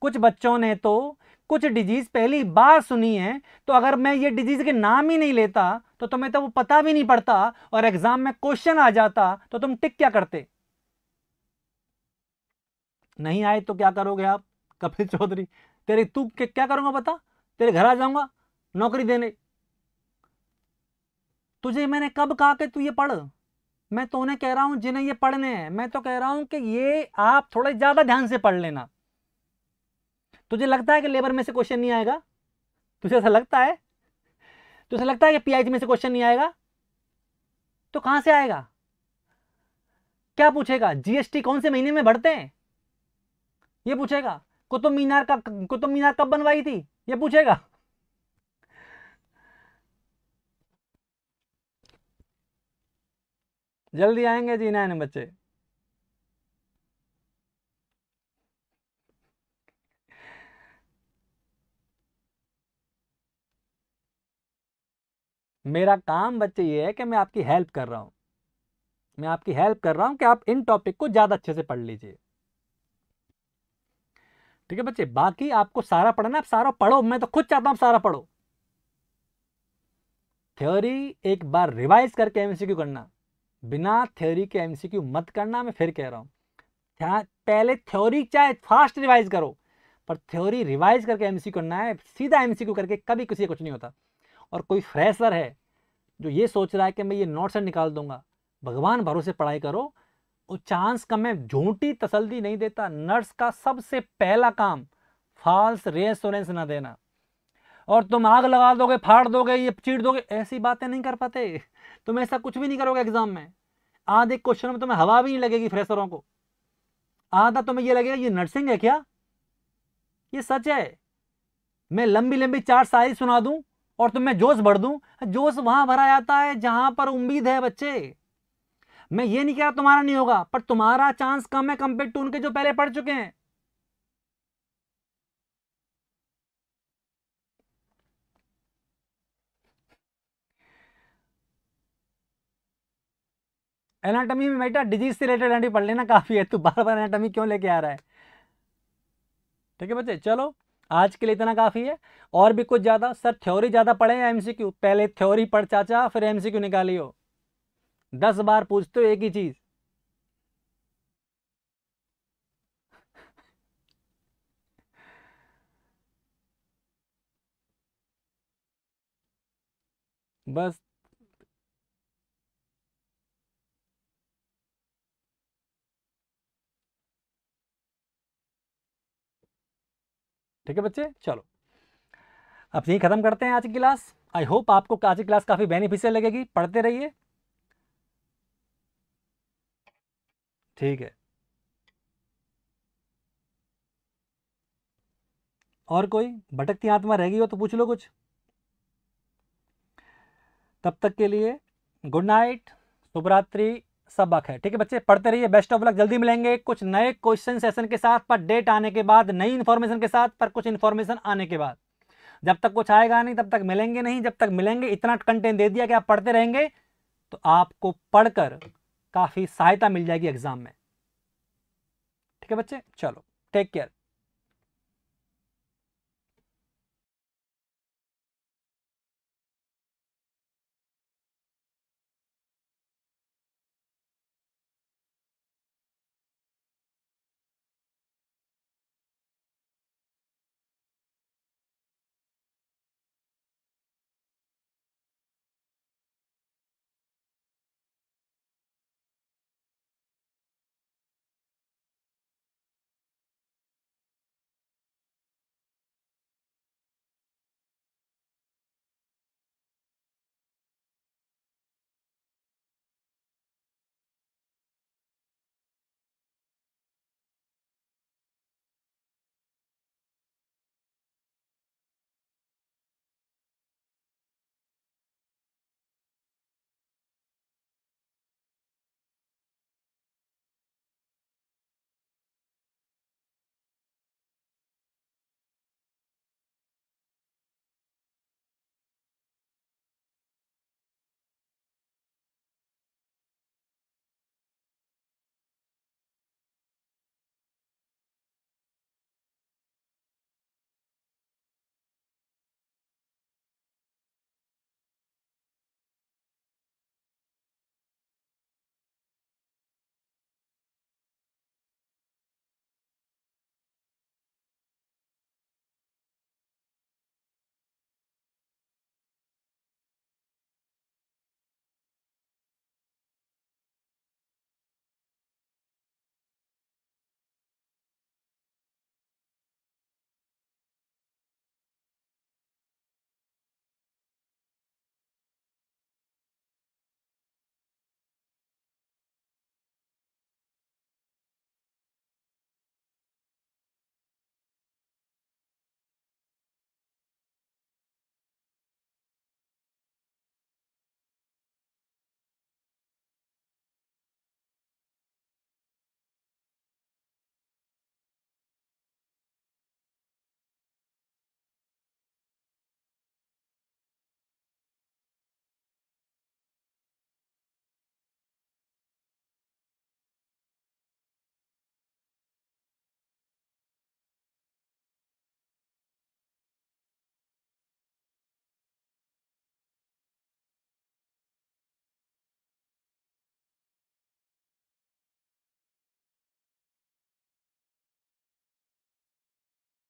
कुछ बच्चों ने तो कुछ डिजीज़ पहली बार सुनी है तो अगर मैं ये डिजीज़ के नाम ही नहीं लेता तो तुम्हें तो वो पता भी नहीं पड़ता और एग्ज़ाम में क्वेश्चन आ जाता तो तुम टिक क्या करते नहीं आए तो क्या करोगे आप कपिल चौधरी तेरे तू क्या करूंगा पता तेरे घर आ जाऊंगा नौकरी देने तुझे मैंने कब कहा कि तू ये पढ़ मैं तो उन्हें कह रहा हूं जिन्हें ये पढ़ने हैं मैं तो कह रहा हूं कि ये आप थोड़े ज्यादा ध्यान से पढ़ लेना तुझे लगता है कि लेबर में से क्वेश्चन नहीं आएगा तुझे ऐसा लगता है तुझे लगता है कि पीआईटी में से क्वेश्चन नहीं आएगा तो कहां से आएगा क्या पूछेगा जीएसटी कौन से महीने में भरते हैं ये पूछेगा कुतुब मीनार का कुतुब मीनार कब बनवाई थी ये पूछेगा जल्दी आएंगे जी नैन बच्चे मेरा काम बच्चे ये है कि मैं आपकी हेल्प कर रहा हूं मैं आपकी हेल्प कर रहा हूं कि आप इन टॉपिक को ज़्यादा अच्छे से पढ़ लीजिए ठीक है बच्चे बाकी आपको सारा पढ़ना आप सारा पढ़ो मैं तो खुद चाहता हूं सारा पढ़ो थ्योरी एक बार रिवाइज करके एमसीक्यू करना बिना थ्योरी के एमसीक्यू मत करना मैं फिर कह रहा हूँ पहले थ्योरी चाहे फास्ट रिवाइज करो पर थ्योरी रिवाइज करके एमसीक्यू करना है सीधा एमसीक्यू करके कभी किसी का कुछ नहीं होता और कोई फ्रेशर है जो ये सोच रहा है कि मैं ये नोट्स निकाल दूंगा भगवान भरोसे पढ़ाई करो वो चांस कम है झूठी तसल्दी नहीं देता नर्स का सबसे पहला काम फॉल्स रेस्टोरेंस ना देना और तुम आग लगा दोगे फाड़ दोगे ये चीट दोगे ऐसी बातें नहीं कर पाते तुम ऐसा कुछ भी नहीं करोगे एग्जाम में आधे क्वेश्चन में तुम्हें हवा भी नहीं लगेगी फ्रेशरों को आधा तुम्हें ये लगेगा ये नर्सिंग है क्या ये सच है मैं लंबी लंबी चार शायरी सुना दूं और तुम्हें जोश भर दूं जोश वहां भरा जाता है जहां पर उम्मीद है बच्चे मैं ये नहीं कह रहा तुम्हारा नहीं होगा पर तुम्हारा चांस कम है कंपेयर टू उनके जो पहले पढ़ चुके हैं एनाटॉमी में बेटा डिजीज तो से रिलेटेड एनाटॉमी पढ़ लेना काफ़ी है तू बार बार एनाटॉमी क्यों लेके आ रहा है ठीक है बच्चे चलो आज के लिए इतना काफ़ी है और भी कुछ ज़्यादा सर थ्योरी ज़्यादा पढ़े या एमसीक्यू पहले थ्योरी पढ़ चाचा फिर एम सी क्यू निकालियो दस बार पूछते हो एक ही चीज़ बस ठीक है बच्चे चलो अब यही ख़त्म करते हैं आज की क्लास आई होप आपको आज की क्लास काफ़ी बेनिफिशियल लगेगी पढ़ते रहिए ठीक है और कोई भटकती आत्मा रह गई हो तो पूछ लो कुछ तब तक के लिए गुड नाइट शुभरात्रि सबक है ठीक है बच्चे पढ़ते रहिए बेस्ट ऑफ लक जल्दी मिलेंगे कुछ नए क्वेश्चन सेशन के साथ पर डेट आने के बाद नई इन्फॉर्मेशन के साथ पर कुछ इन्फॉर्मेशन आने के बाद जब तक कुछ आएगा नहीं तब तक मिलेंगे नहीं जब तक मिलेंगे इतना कंटेंट दे दिया कि आप पढ़ते रहेंगे तो आपको पढ़कर काफ़ी सहायता मिल जाएगी एग्जाम में ठीक है बच्चे चलो टेक केयर